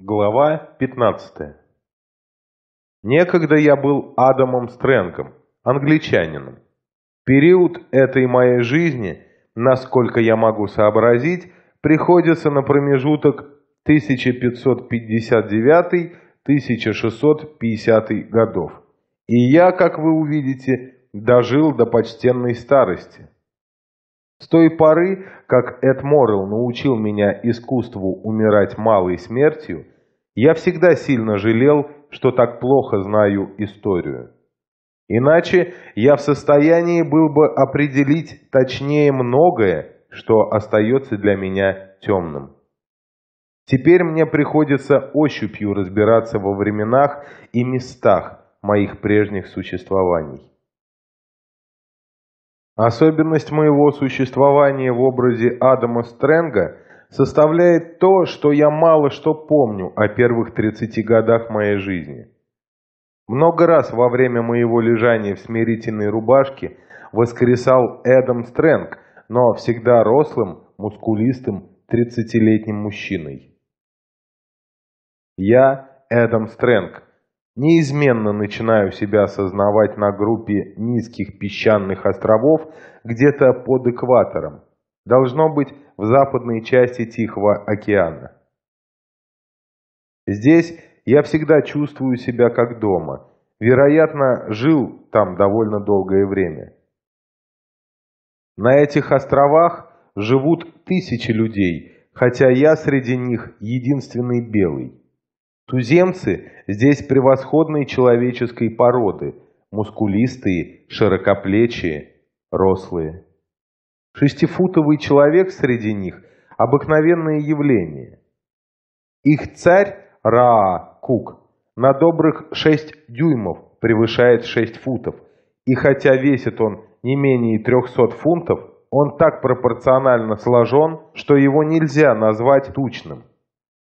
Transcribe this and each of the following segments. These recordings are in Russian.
Глава 15. Некогда я был Адамом Стрэнгом, англичанином. Период этой моей жизни, насколько я могу сообразить, приходится на промежуток 1559-1650 годов. И я, как вы увидите, дожил до почтенной старости. С той поры, как Эд Моррелл научил меня искусству умирать малой смертью, я всегда сильно жалел, что так плохо знаю историю. Иначе я в состоянии был бы определить точнее многое, что остается для меня темным. Теперь мне приходится ощупью разбираться во временах и местах моих прежних существований. Особенность моего существования в образе Адама Стрэнга составляет то, что я мало что помню о первых 30 годах моей жизни. Много раз во время моего лежания в смирительной рубашке воскресал Эдам Стрэнг, но всегда рослым, мускулистым, 30-летним мужчиной. Я Эдам Стрэнг, Неизменно начинаю себя осознавать на группе низких песчаных островов где-то под экватором. Должно быть в западной части Тихого океана. Здесь я всегда чувствую себя как дома. Вероятно, жил там довольно долгое время. На этих островах живут тысячи людей, хотя я среди них единственный белый. Туземцы здесь превосходной человеческой породы, мускулистые, широкоплечие, рослые. Шестифутовый человек среди них – обыкновенное явление. Их царь Раа Кук на добрых шесть дюймов превышает шесть футов, и хотя весит он не менее трехсот фунтов, он так пропорционально сложен, что его нельзя назвать тучным.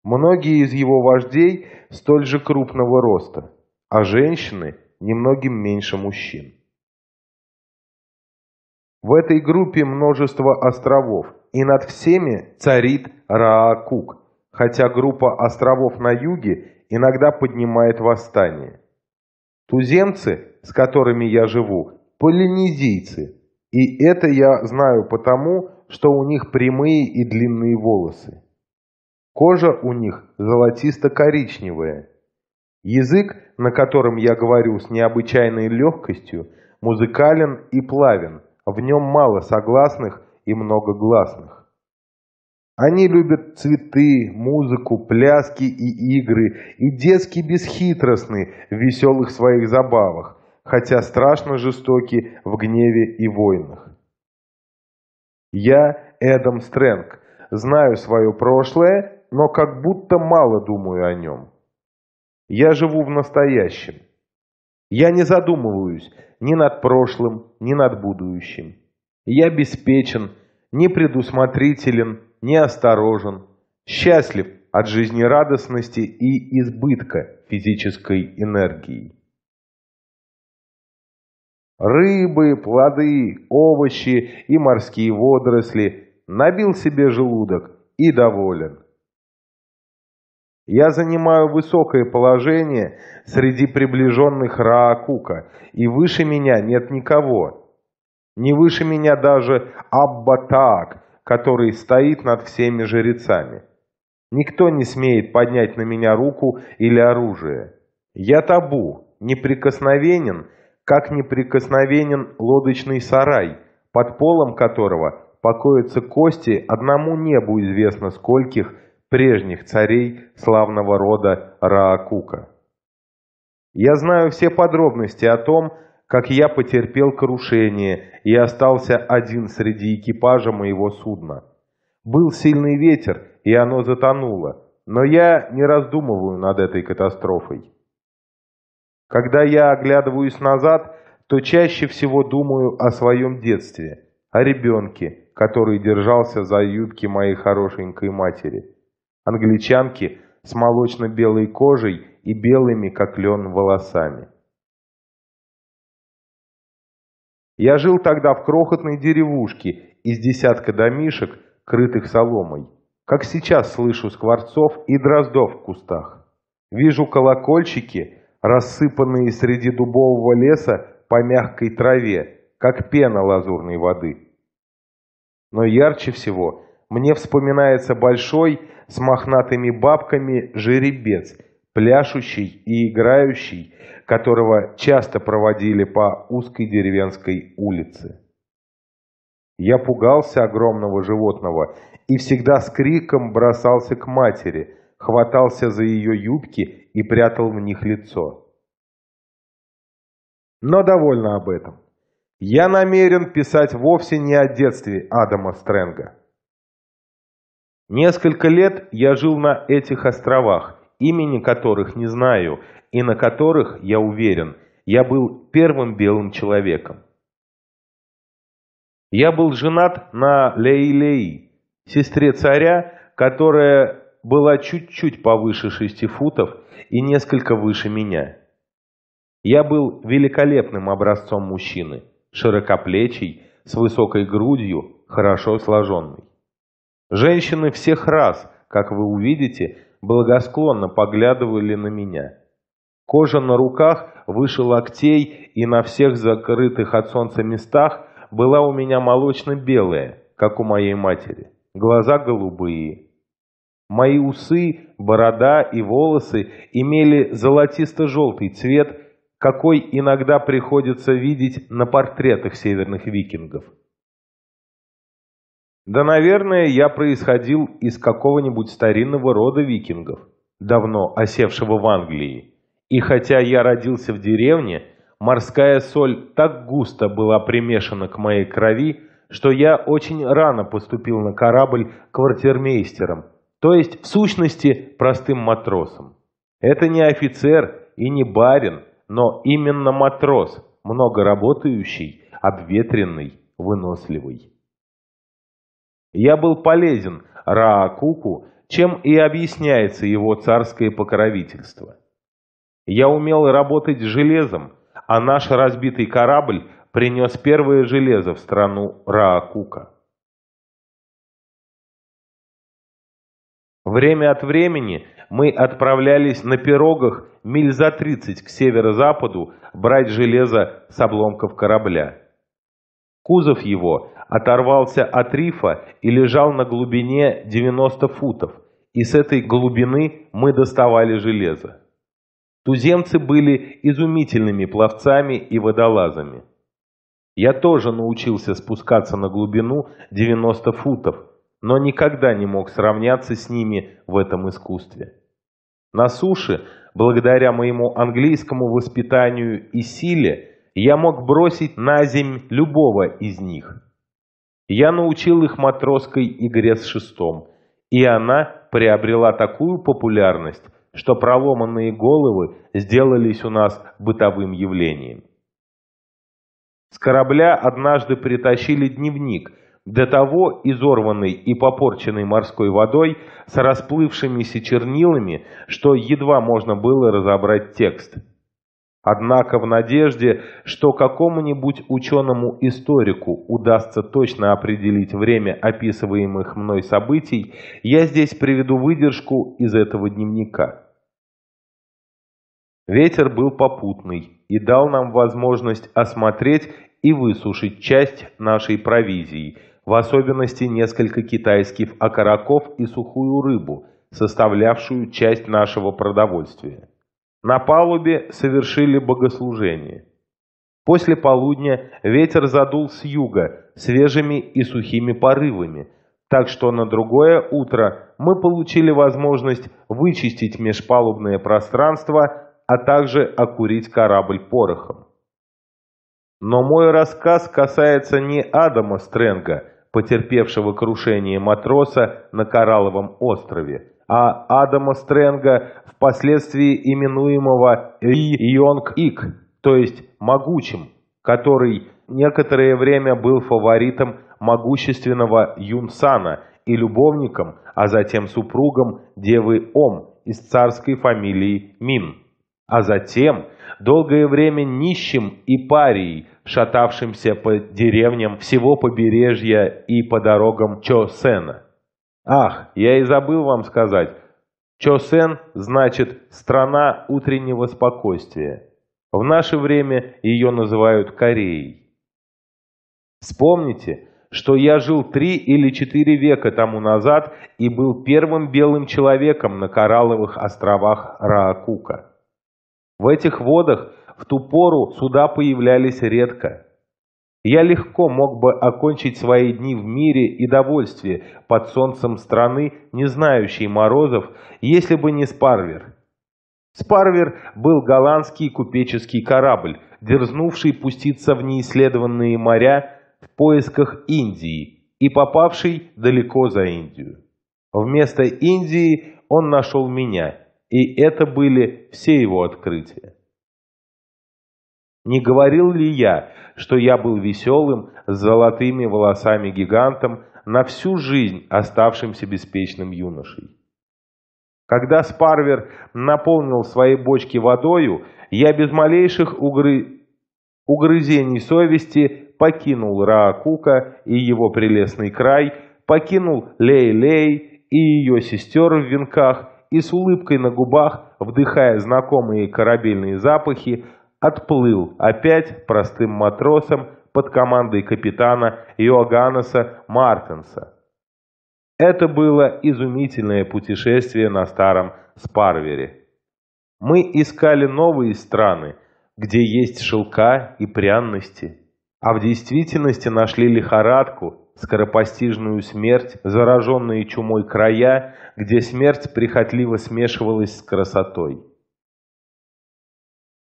Многие из его вождей столь же крупного роста, а женщины немногим меньше мужчин. В этой группе множество островов, и над всеми царит Раакук, хотя группа островов на юге иногда поднимает восстание. Туземцы, с которыми я живу, полинезийцы, и это я знаю потому, что у них прямые и длинные волосы. Кожа у них золотисто-коричневая. Язык, на котором я говорю с необычайной легкостью, музыкален и плавен, в нем мало согласных и много гласных. Они любят цветы, музыку, пляски и игры, и детски бесхитростны в веселых своих забавах, хотя страшно жестоки в гневе и войнах. Я, Эдам Стрэнг, знаю свое прошлое но как будто мало думаю о нем. Я живу в настоящем. Я не задумываюсь ни над прошлым, ни над будущим. Я обеспечен, не предусмотрителен, не осторожен, счастлив от жизнерадостности и избытка физической энергии. Рыбы, плоды, овощи и морские водоросли набил себе желудок и доволен. Я занимаю высокое положение среди приближенных Раакука, и выше меня нет никого. Не выше меня даже Аббатаак, который стоит над всеми жрецами. Никто не смеет поднять на меня руку или оружие. Я табу, неприкосновенен, как неприкосновенен лодочный сарай, под полом которого покоятся кости одному небу известно скольких прежних царей славного рода Раакука. Я знаю все подробности о том, как я потерпел крушение и остался один среди экипажа моего судна. Был сильный ветер, и оно затонуло, но я не раздумываю над этой катастрофой. Когда я оглядываюсь назад, то чаще всего думаю о своем детстве, о ребенке, который держался за юбки моей хорошенькой матери англичанки с молочно-белой кожей и белыми, как лен, волосами. Я жил тогда в крохотной деревушке из десятка домишек, крытых соломой. Как сейчас слышу скворцов и дроздов в кустах. Вижу колокольчики, рассыпанные среди дубового леса по мягкой траве, как пена лазурной воды. Но ярче всего – мне вспоминается большой, с мохнатыми бабками, жеребец, пляшущий и играющий, которого часто проводили по узкой деревенской улице. Я пугался огромного животного и всегда с криком бросался к матери, хватался за ее юбки и прятал в них лицо. Но довольно об этом. Я намерен писать вовсе не о детстве Адама Стрэнга. Несколько лет я жил на этих островах, имени которых не знаю, и на которых, я уверен, я был первым белым человеком. Я был женат на Лейлей, сестре царя, которая была чуть-чуть повыше шести футов и несколько выше меня. Я был великолепным образцом мужчины, широкоплечий, с высокой грудью, хорошо сложенный. Женщины всех раз, как вы увидите, благосклонно поглядывали на меня. Кожа на руках выше локтей и на всех закрытых от солнца местах была у меня молочно-белая, как у моей матери, глаза голубые. Мои усы, борода и волосы имели золотисто-желтый цвет, какой иногда приходится видеть на портретах северных викингов. Да, наверное, я происходил из какого-нибудь старинного рода викингов, давно осевшего в Англии. И хотя я родился в деревне, морская соль так густо была примешана к моей крови, что я очень рано поступил на корабль квартирмейстером, то есть, в сущности, простым матросом. Это не офицер и не барин, но именно матрос, много работающий, обветренный, выносливый. Я был полезен Раакуку, чем и объясняется его царское покровительство. Я умел работать с железом, а наш разбитый корабль принес первое железо в страну Раакука. Время от времени мы отправлялись на пирогах миль за 30 к северо-западу брать железо с обломков корабля. Кузов его оторвался от рифа и лежал на глубине 90 футов, и с этой глубины мы доставали железо. Туземцы были изумительными пловцами и водолазами. Я тоже научился спускаться на глубину 90 футов, но никогда не мог сравняться с ними в этом искусстве. На суше, благодаря моему английскому воспитанию и силе, я мог бросить на земь любого из них. Я научил их матросской игре с шестом, и она приобрела такую популярность, что проломанные головы сделались у нас бытовым явлением. С корабля однажды притащили дневник, до того изорванный и попорченный морской водой с расплывшимися чернилами, что едва можно было разобрать текст – Однако в надежде, что какому-нибудь ученому-историку удастся точно определить время описываемых мной событий, я здесь приведу выдержку из этого дневника. Ветер был попутный и дал нам возможность осмотреть и высушить часть нашей провизии, в особенности несколько китайских окороков и сухую рыбу, составлявшую часть нашего продовольствия. На палубе совершили богослужение. После полудня ветер задул с юга свежими и сухими порывами, так что на другое утро мы получили возможность вычистить межпалубное пространство, а также окурить корабль порохом. Но мой рассказ касается не Адама Стрэнга, потерпевшего крушение матроса на Коралловом острове, а Адама Стрэнга, впоследствии именуемого Ри Йонг Ик, то есть «могучим», который некоторое время был фаворитом могущественного Юнсана и любовником, а затем супругом девы Ом из царской фамилии Мин, а затем долгое время нищим и парией, шатавшимся по деревням всего побережья и по дорогам Чосена. Ах, я и забыл вам сказать. Чосен значит «страна утреннего спокойствия». В наше время ее называют Кореей. Вспомните, что я жил три или четыре века тому назад и был первым белым человеком на коралловых островах Раакука. В этих водах в ту пору суда появлялись редко. Я легко мог бы окончить свои дни в мире и довольстве под солнцем страны, не знающей морозов, если бы не Спарвер. Спарвер был голландский купеческий корабль, дерзнувший пуститься в неисследованные моря в поисках Индии и попавший далеко за Индию. Вместо Индии он нашел меня, и это были все его открытия. Не говорил ли я, что я был веселым, с золотыми волосами гигантом, на всю жизнь оставшимся беспечным юношей? Когда Спарвер наполнил свои бочки водою, я без малейших угры... угрызений совести покинул Раакука и его прелестный край, покинул Лей-Лей и ее сестер в венках, и с улыбкой на губах, вдыхая знакомые корабельные запахи, отплыл опять простым матросом под командой капитана Иоганнеса Мартенса. Это было изумительное путешествие на старом Спарвере. Мы искали новые страны, где есть шелка и пряности, а в действительности нашли лихорадку, скоропостижную смерть, зараженные чумой края, где смерть прихотливо смешивалась с красотой.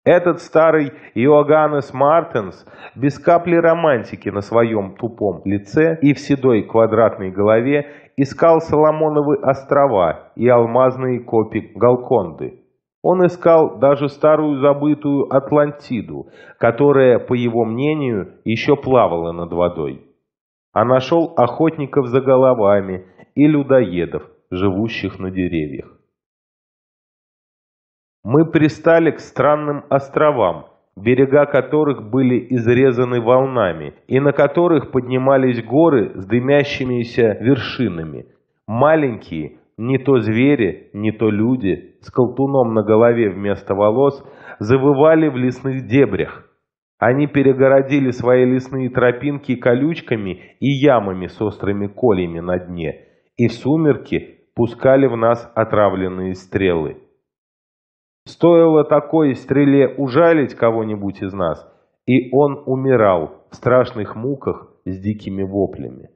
Этот старый Иоганнес Мартенс без капли романтики на своем тупом лице и в седой квадратной голове искал Соломоновы острова и алмазные копи Галконды. Он искал даже старую забытую Атлантиду, которая, по его мнению, еще плавала над водой. А нашел охотников за головами и людоедов, живущих на деревьях. Мы пристали к странным островам, берега которых были изрезаны волнами, и на которых поднимались горы с дымящимися вершинами. Маленькие, не то звери, не то люди, с колтуном на голове вместо волос, завывали в лесных дебрях. Они перегородили свои лесные тропинки колючками и ямами с острыми колями на дне, и в сумерки пускали в нас отравленные стрелы. Стоило такой стреле ужалить кого-нибудь из нас, и он умирал в страшных муках с дикими воплями.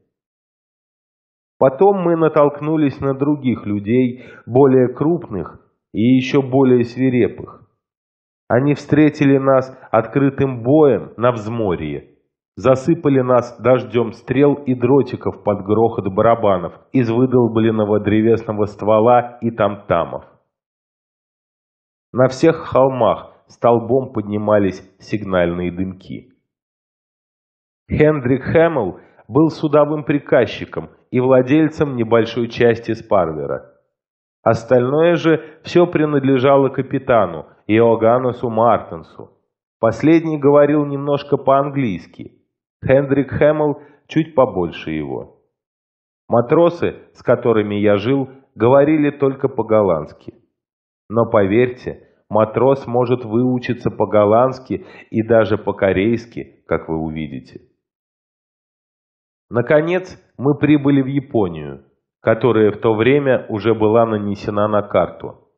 Потом мы натолкнулись на других людей, более крупных и еще более свирепых. Они встретили нас открытым боем на взморье, засыпали нас дождем стрел и дротиков под грохот барабанов из выдолбленного древесного ствола и тамтамов. На всех холмах столбом поднимались сигнальные дымки. Хендрик Хэмилл был судовым приказчиком и владельцем небольшой части Спарвера. Остальное же все принадлежало капитану Иоганнесу Мартенсу. Последний говорил немножко по-английски. Хендрик Хэмилл чуть побольше его. Матросы, с которыми я жил, говорили только по-голландски. Но поверьте, матрос может выучиться по-голландски и даже по-корейски, как вы увидите. Наконец, мы прибыли в Японию, которая в то время уже была нанесена на карту.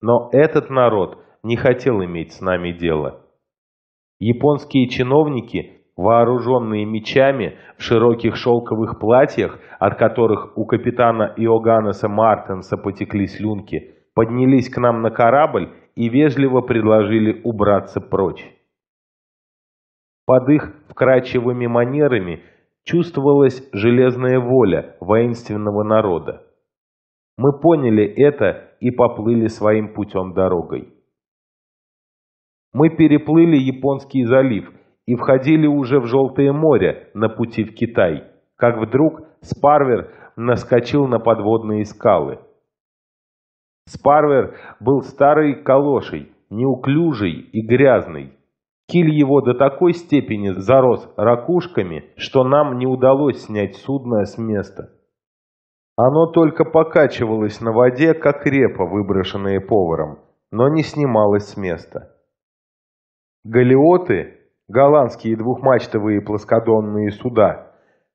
Но этот народ не хотел иметь с нами дело. Японские чиновники, вооруженные мечами в широких шелковых платьях, от которых у капитана Иоганнеса Мартенса потекли слюнки, поднялись к нам на корабль и вежливо предложили убраться прочь. Под их вкрадчивыми манерами чувствовалась железная воля воинственного народа. Мы поняли это и поплыли своим путем дорогой. Мы переплыли Японский залив и входили уже в Желтое море на пути в Китай, как вдруг Спарвер наскочил на подводные скалы – Спарвер был старой калошей, неуклюжий и грязный. Киль его до такой степени зарос ракушками, что нам не удалось снять судно с места. Оно только покачивалось на воде, как репа, выброшенная поваром, но не снималось с места. Галиоты, голландские двухмачтовые плоскодонные суда,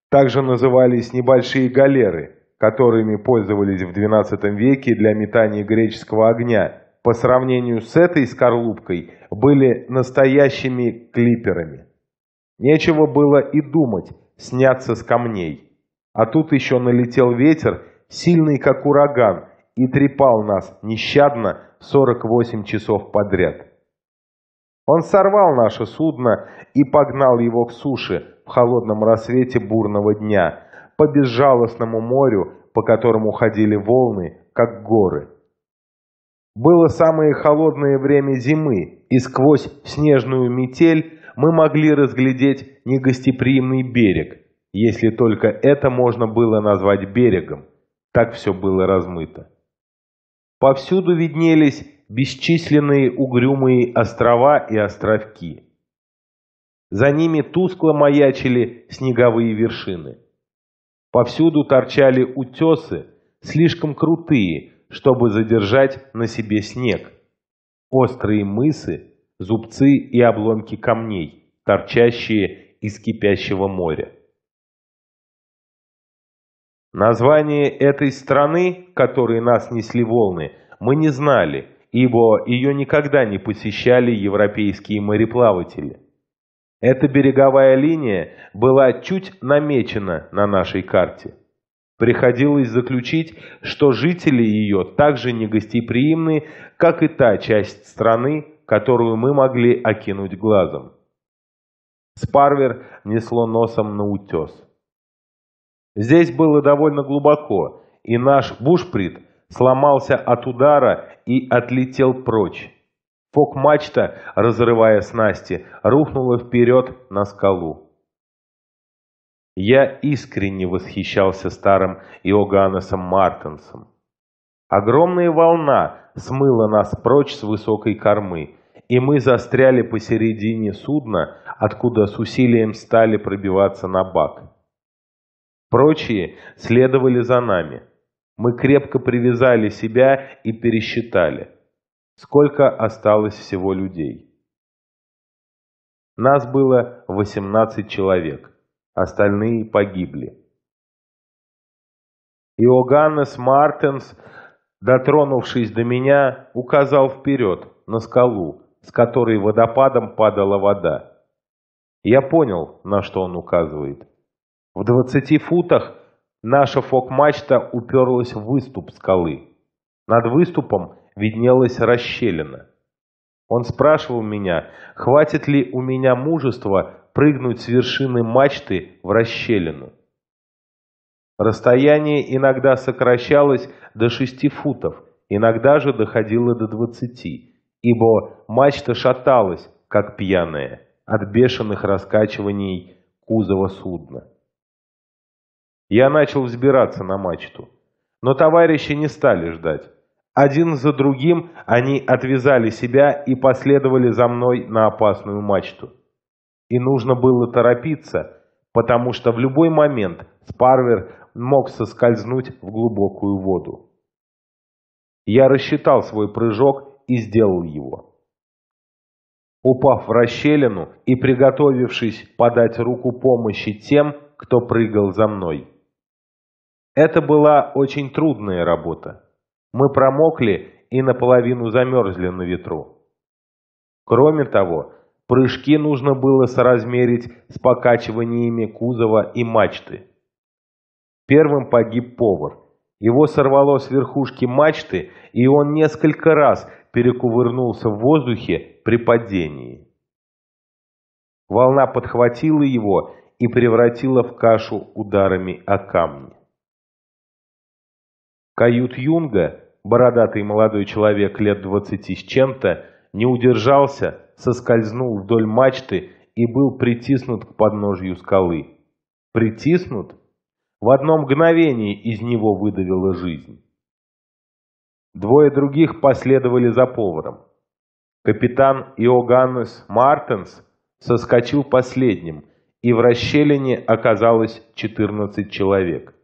также назывались небольшие галеры – которыми пользовались в XII веке для метания греческого огня, по сравнению с этой скорлупкой были настоящими клиперами. Нечего было и думать сняться с камней. А тут еще налетел ветер, сильный как ураган, и трепал нас нещадно 48 часов подряд. Он сорвал наше судно и погнал его к суше в холодном рассвете бурного дня – по безжалостному морю, по которому ходили волны, как горы. Было самое холодное время зимы, и сквозь снежную метель мы могли разглядеть негостеприимный берег, если только это можно было назвать берегом, так все было размыто. Повсюду виднелись бесчисленные угрюмые острова и островки. За ними тускло маячили снеговые вершины. Повсюду торчали утесы, слишком крутые, чтобы задержать на себе снег. Острые мысы, зубцы и обломки камней, торчащие из кипящего моря. Название этой страны, которой нас несли волны, мы не знали, ибо ее никогда не посещали европейские мореплаватели. Эта береговая линия была чуть намечена на нашей карте. Приходилось заключить, что жители ее также негостеприимны, как и та часть страны, которую мы могли окинуть глазом. Спарвер несло носом на утес. Здесь было довольно глубоко, и наш бушприт сломался от удара и отлетел прочь. Фок-мачта, разрывая снасти, рухнула вперед на скалу. Я искренне восхищался старым Иоганнесом Мартенсом. Огромная волна смыла нас прочь с высокой кормы, и мы застряли посередине судна, откуда с усилием стали пробиваться на бак. Прочие следовали за нами. Мы крепко привязали себя и пересчитали – Сколько осталось всего людей? Нас было 18 человек, остальные погибли. Иоганнес Мартенс, дотронувшись до меня, указал вперед, на скалу, с которой водопадом падала вода. Я понял, на что он указывает. В двадцати футах наша фок-мачта уперлась в выступ скалы. Над выступом виднелась расщелина. Он спрашивал меня, хватит ли у меня мужества прыгнуть с вершины мачты в расщелину. Расстояние иногда сокращалось до шести футов, иногда же доходило до двадцати, ибо мачта шаталась, как пьяная, от бешеных раскачиваний кузова судна. Я начал взбираться на мачту, но товарищи не стали ждать. Один за другим они отвязали себя и последовали за мной на опасную мачту. И нужно было торопиться, потому что в любой момент Спарвер мог соскользнуть в глубокую воду. Я рассчитал свой прыжок и сделал его. Упав в расщелину и приготовившись подать руку помощи тем, кто прыгал за мной. Это была очень трудная работа. Мы промокли и наполовину замерзли на ветру. Кроме того, прыжки нужно было соразмерить с покачиваниями кузова и мачты. Первым погиб повар. Его сорвало с верхушки мачты, и он несколько раз перекувырнулся в воздухе при падении. Волна подхватила его и превратила в кашу ударами о камни. Кают Юнга бородатый молодой человек лет двадцати с чем-то, не удержался, соскользнул вдоль мачты и был притиснут к подножью скалы. Притиснут? В одно мгновение из него выдавила жизнь. Двое других последовали за поваром. Капитан Иоганнес Мартенс соскочил последним, и в расщелине оказалось 14 человек.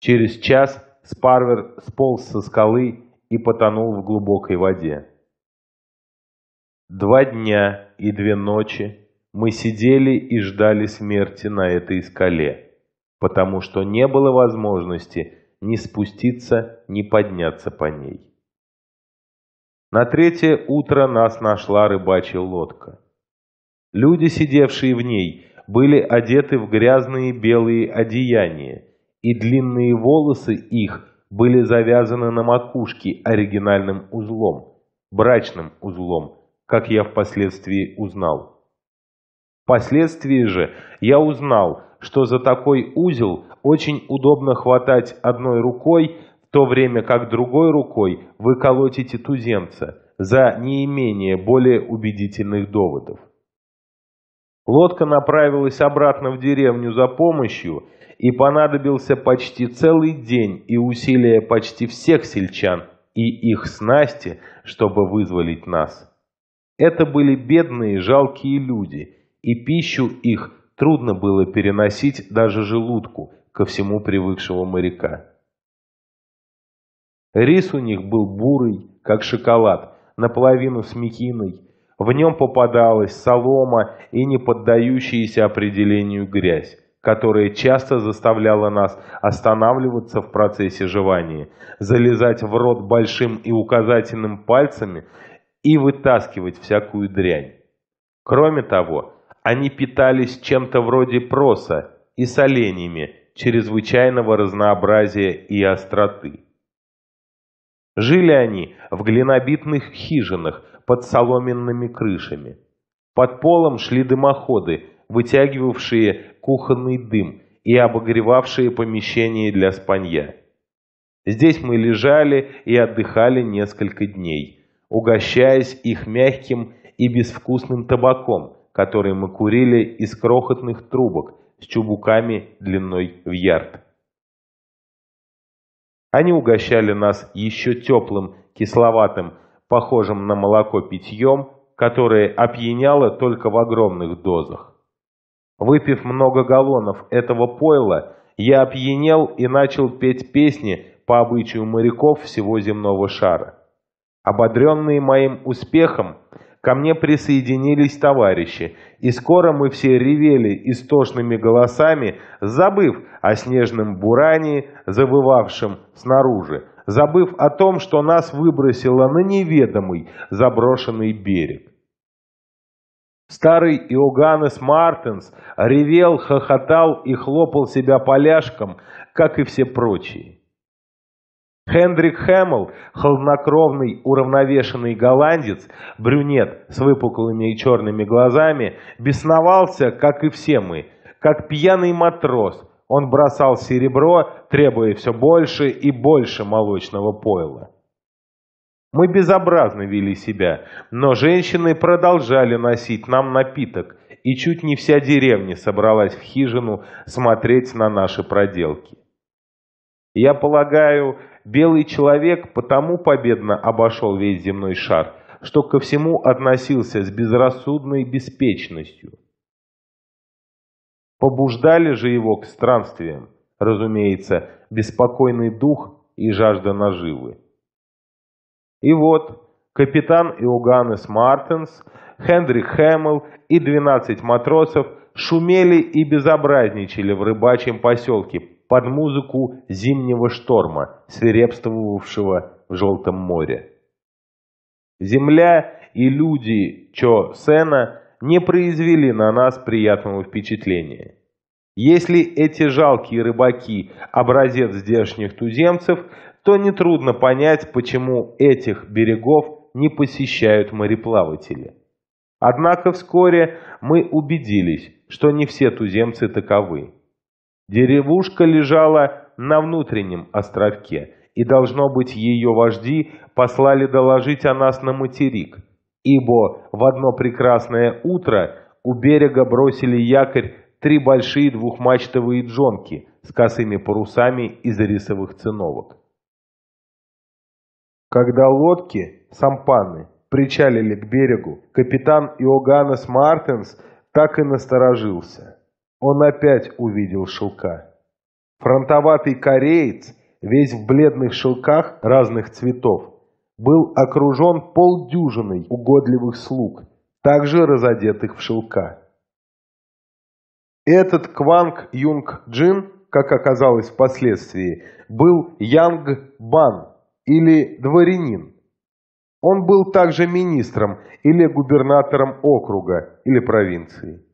Через час Спарвер сполз со скалы и потонул в глубокой воде. Два дня и две ночи мы сидели и ждали смерти на этой скале, потому что не было возможности ни спуститься, ни подняться по ней. На третье утро нас нашла рыбачья лодка. Люди, сидевшие в ней, были одеты в грязные белые одеяния, и длинные волосы их были завязаны на макушке оригинальным узлом, брачным узлом, как я впоследствии узнал. Впоследствии же я узнал, что за такой узел очень удобно хватать одной рукой, в то время как другой рукой вы колотите туземца за неимение более убедительных доводов. Лодка направилась обратно в деревню за помощью, и понадобился почти целый день и усилия почти всех сельчан и их снасти, чтобы вызволить нас. Это были бедные, жалкие люди, и пищу их трудно было переносить даже желудку, ко всему привыкшего моряка. Рис у них был бурый, как шоколад, наполовину смекиной. В нем попадалась солома и не поддающаяся определению грязь которая часто заставляла нас останавливаться в процессе жевания, залезать в рот большим и указательным пальцами и вытаскивать всякую дрянь. Кроме того, они питались чем-то вроде проса и соленьями чрезвычайного разнообразия и остроты. Жили они в глинобитных хижинах под соломенными крышами. Под полом шли дымоходы, вытягивавшие кухонный дым и обогревавшие помещение для спанья. Здесь мы лежали и отдыхали несколько дней, угощаясь их мягким и безвкусным табаком, который мы курили из крохотных трубок с чубуками длиной в ярд. Они угощали нас еще теплым, кисловатым, похожим на молоко питьем, которое опьяняло только в огромных дозах. Выпив много галлонов этого пойла, я опьянел и начал петь песни по обычаю моряков всего земного шара. Ободренные моим успехом, ко мне присоединились товарищи, и скоро мы все ревели истошными голосами, забыв о снежном бурании, завывавшем снаружи, забыв о том, что нас выбросило на неведомый заброшенный берег. Старый Иоганнес Мартенс ревел, хохотал и хлопал себя поляшком, как и все прочие. Хендрик Хэммл, холоднокровный, уравновешенный голландец, брюнет с выпуклыми и черными глазами, бесновался, как и все мы, как пьяный матрос. Он бросал серебро, требуя все больше и больше молочного пойла. Мы безобразно вели себя, но женщины продолжали носить нам напиток, и чуть не вся деревня собралась в хижину смотреть на наши проделки. Я полагаю, белый человек потому победно обошел весь земной шар, что ко всему относился с безрассудной беспечностью. Побуждали же его к странствиям, разумеется, беспокойный дух и жажда наживы. И вот капитан Иоганнес Мартенс, Хендрик Хэммел и 12 матросов шумели и безобразничали в рыбачьем поселке под музыку зимнего шторма, свирепствовавшего в Желтом море. Земля и люди Чо Сена не произвели на нас приятного впечатления. Если эти жалкие рыбаки – образец здешних туземцев, то нетрудно понять, почему этих берегов не посещают мореплаватели. Однако вскоре мы убедились, что не все туземцы таковы. Деревушка лежала на внутреннем островке, и, должно быть, ее вожди послали доложить о нас на материк, ибо в одно прекрасное утро у берега бросили якорь три большие двухмачтовые джонки с косыми парусами из рисовых циновок. Когда лодки, сампаны, причалили к берегу, капитан Иоганнес Мартенс так и насторожился. Он опять увидел шелка. Фронтоватый кореец, весь в бледных шелках разных цветов, был окружен полдюжиной угодливых слуг, также разодетых в шелка. Этот Кванг Юнг Джин, как оказалось впоследствии, был Янг Бан, или дворянин. Он был также министром или губернатором округа или провинции.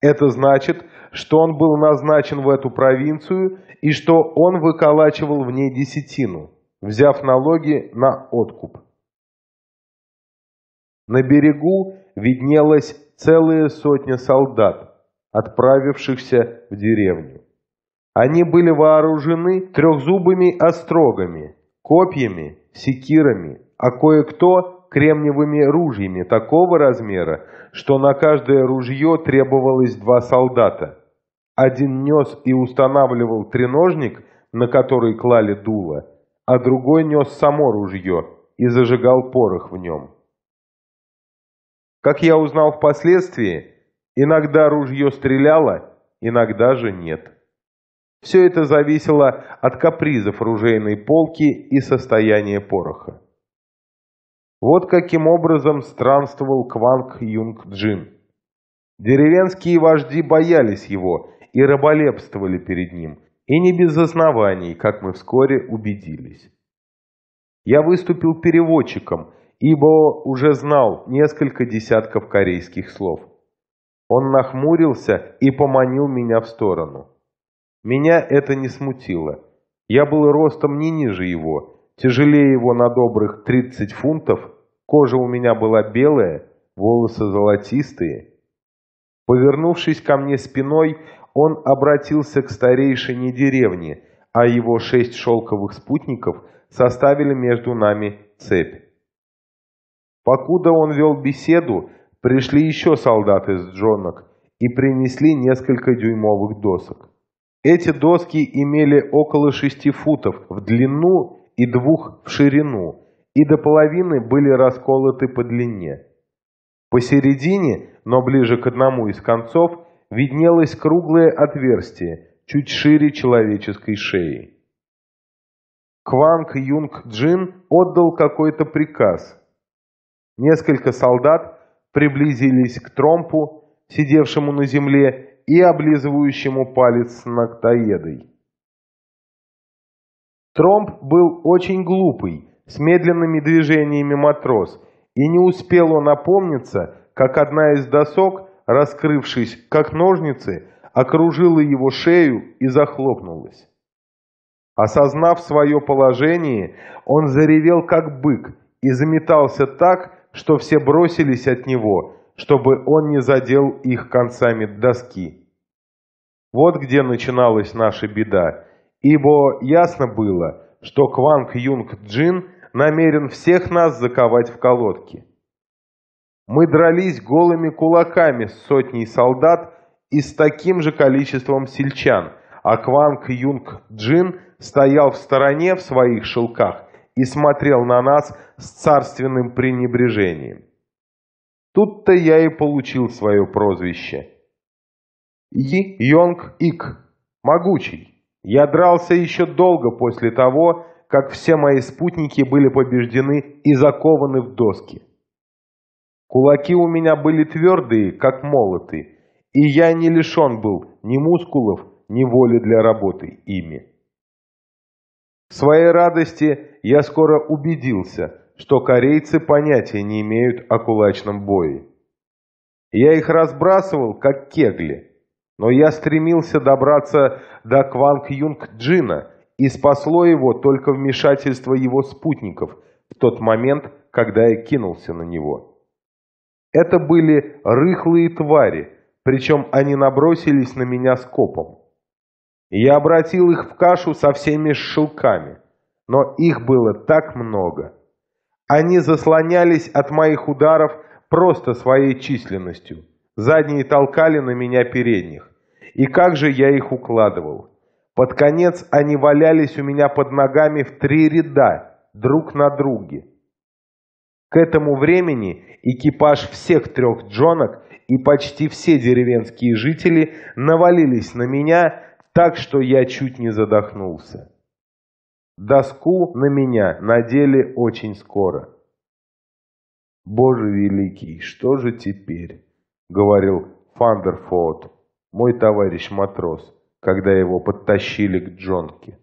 Это значит, что он был назначен в эту провинцию и что он выколачивал в ней десятину, взяв налоги на откуп. На берегу виднелась целая сотня солдат, отправившихся в деревню. Они были вооружены трехзубыми острогами, копьями, секирами, а кое-кто кремниевыми ружьями такого размера, что на каждое ружье требовалось два солдата. Один нес и устанавливал треножник, на который клали дуло, а другой нес само ружье и зажигал порох в нем. Как я узнал впоследствии, иногда ружье стреляло, иногда же нет. Все это зависело от капризов оружейной полки и состояния пороха. Вот каким образом странствовал Кванг Юнг Джин. Деревенские вожди боялись его и раболепствовали перед ним, и не без оснований, как мы вскоре убедились. Я выступил переводчиком, ибо уже знал несколько десятков корейских слов. Он нахмурился и поманил меня в сторону. Меня это не смутило. Я был ростом не ниже его, тяжелее его на добрых 30 фунтов, кожа у меня была белая, волосы золотистые. Повернувшись ко мне спиной, он обратился к старейшине деревни, а его шесть шелковых спутников составили между нами цепь. Покуда он вел беседу, пришли еще солдаты с джонок и принесли несколько дюймовых досок. Эти доски имели около шести футов в длину и двух в ширину, и до половины были расколоты по длине. Посередине, но ближе к одному из концов, виднелось круглое отверстие, чуть шире человеческой шеи. Кванг Юнг Джин отдал какой-то приказ. Несколько солдат приблизились к тромпу, сидевшему на земле, и облизывающему палец ногтоедой. Тромп был очень глупый, с медленными движениями матрос, и не успел он опомниться, как одна из досок, раскрывшись как ножницы, окружила его шею и захлопнулась. Осознав свое положение, он заревел как бык и заметался так, что все бросились от него, чтобы он не задел их концами доски. Вот где начиналась наша беда. Ибо ясно было, что Кванг Юнг Джин намерен всех нас заковать в колодки. Мы дрались голыми кулаками с сотней солдат и с таким же количеством сельчан, а Кванг Юнг Джин стоял в стороне в своих шелках и смотрел на нас с царственным пренебрежением. Тут-то я и получил свое прозвище – и Йонг Ик. Могучий. Я дрался еще долго после того, как все мои спутники были побеждены и закованы в доски. Кулаки у меня были твердые, как молоты, и я не лишен был ни мускулов, ни воли для работы ими. В своей радости я скоро убедился, что корейцы понятия не имеют о кулачном бое. Я их разбрасывал, как кегли – но я стремился добраться до Кванг Юнг Джина, и спасло его только вмешательство его спутников в тот момент, когда я кинулся на него. Это были рыхлые твари, причем они набросились на меня скопом. Я обратил их в кашу со всеми шелками, но их было так много. Они заслонялись от моих ударов просто своей численностью – Задние толкали на меня передних. И как же я их укладывал. Под конец они валялись у меня под ногами в три ряда, друг на друге. К этому времени экипаж всех трех джонок и почти все деревенские жители навалились на меня, так что я чуть не задохнулся. Доску на меня надели очень скоро. Боже великий, что же теперь? говорил Фандерфоот, мой товарищ матрос, когда его подтащили к Джонке.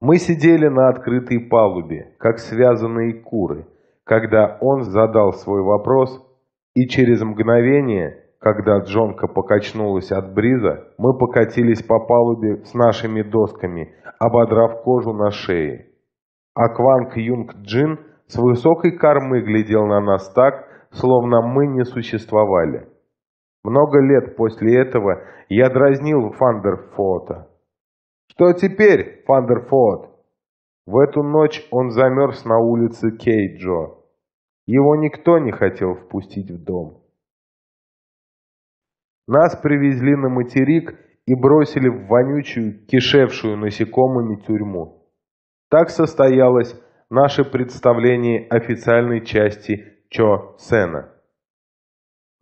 Мы сидели на открытой палубе, как связанные куры, когда он задал свой вопрос, и через мгновение, когда Джонка покачнулась от бриза, мы покатились по палубе с нашими досками, ободрав кожу на шее. А Юнг Джин с высокой кормы глядел на нас так, словно мы не существовали. Много лет после этого я дразнил Фандерфота. «Что теперь, Фандерфот?» В эту ночь он замерз на улице Кейджо. Его никто не хотел впустить в дом. Нас привезли на материк и бросили в вонючую, кишевшую насекомыми тюрьму. Так состоялось наше представление официальной части Чо Сена.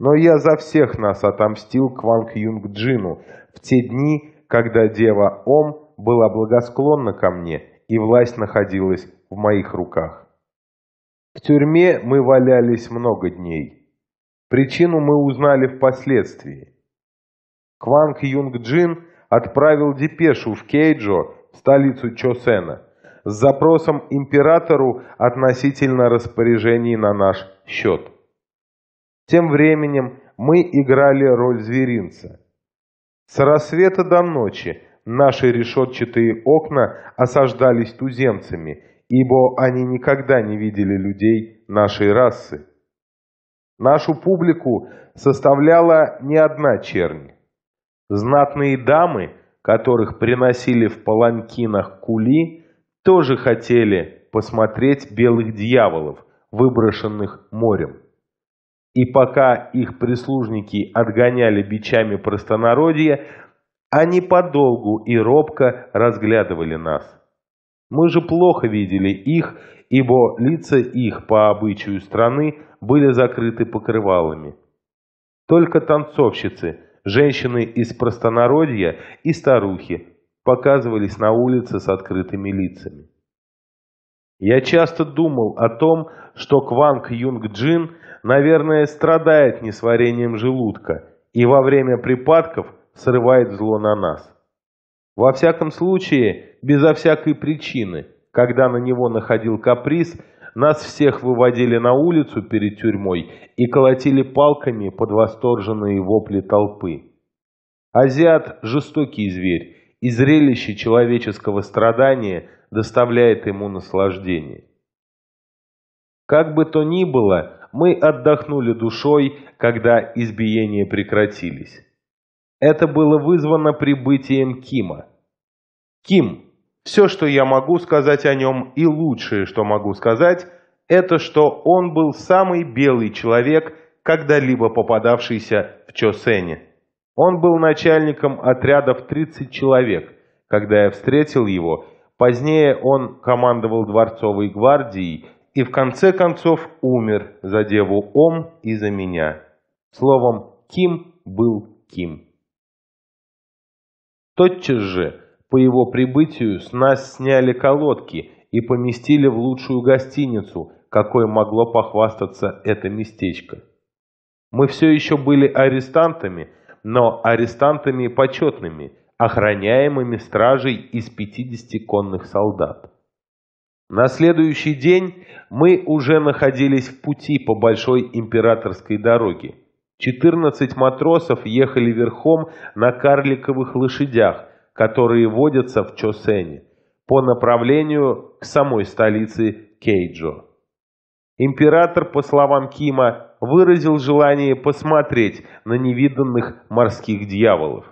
Но я за всех нас отомстил Кванг Юнг Джину в те дни, когда дева Ом была благосклонна ко мне, и власть находилась в моих руках. В тюрьме мы валялись много дней. Причину мы узнали впоследствии. Кванг Юнг Джин отправил депешу в Кейджо, в столицу Чосена, с запросом императору относительно распоряжений на наш счет. Тем временем мы играли роль зверинца. С рассвета до ночи наши решетчатые окна осаждались туземцами, ибо они никогда не видели людей нашей расы. Нашу публику составляла не одна чернь. Знатные дамы, которых приносили в паланкинах кули, тоже хотели посмотреть белых дьяволов – выброшенных морем. И пока их прислужники отгоняли бичами простонародье, они подолгу и робко разглядывали нас. Мы же плохо видели их, ибо лица их по обычаю страны были закрыты покрывалами. Только танцовщицы, женщины из простонародья и старухи показывались на улице с открытыми лицами. Я часто думал о том, что Кванг Юнг Джин, наверное, страдает несварением желудка и во время припадков срывает зло на нас. Во всяком случае, безо всякой причины, когда на него находил каприз, нас всех выводили на улицу перед тюрьмой и колотили палками под восторженные вопли толпы. Азиат – жестокий зверь, и зрелище человеческого страдания – доставляет ему наслаждение. Как бы то ни было, мы отдохнули душой, когда избиения прекратились. Это было вызвано прибытием Кима. Ким, все, что я могу сказать о нем, и лучшее, что могу сказать, это что он был самый белый человек, когда-либо попадавшийся в Чосене. Он был начальником отрядов 30 человек, когда я встретил его Позднее он командовал дворцовой гвардией и в конце концов умер за деву Ом и за меня. Словом, Ким был Ким. Тотчас же по его прибытию с нас сняли колодки и поместили в лучшую гостиницу, какой могло похвастаться это местечко. Мы все еще были арестантами, но арестантами почетными, охраняемыми стражей из 50 конных солдат. На следующий день мы уже находились в пути по большой императорской дороге. 14 матросов ехали верхом на карликовых лошадях, которые водятся в Чосене, по направлению к самой столице Кейджо. Император, по словам Кима, выразил желание посмотреть на невиданных морских дьяволов.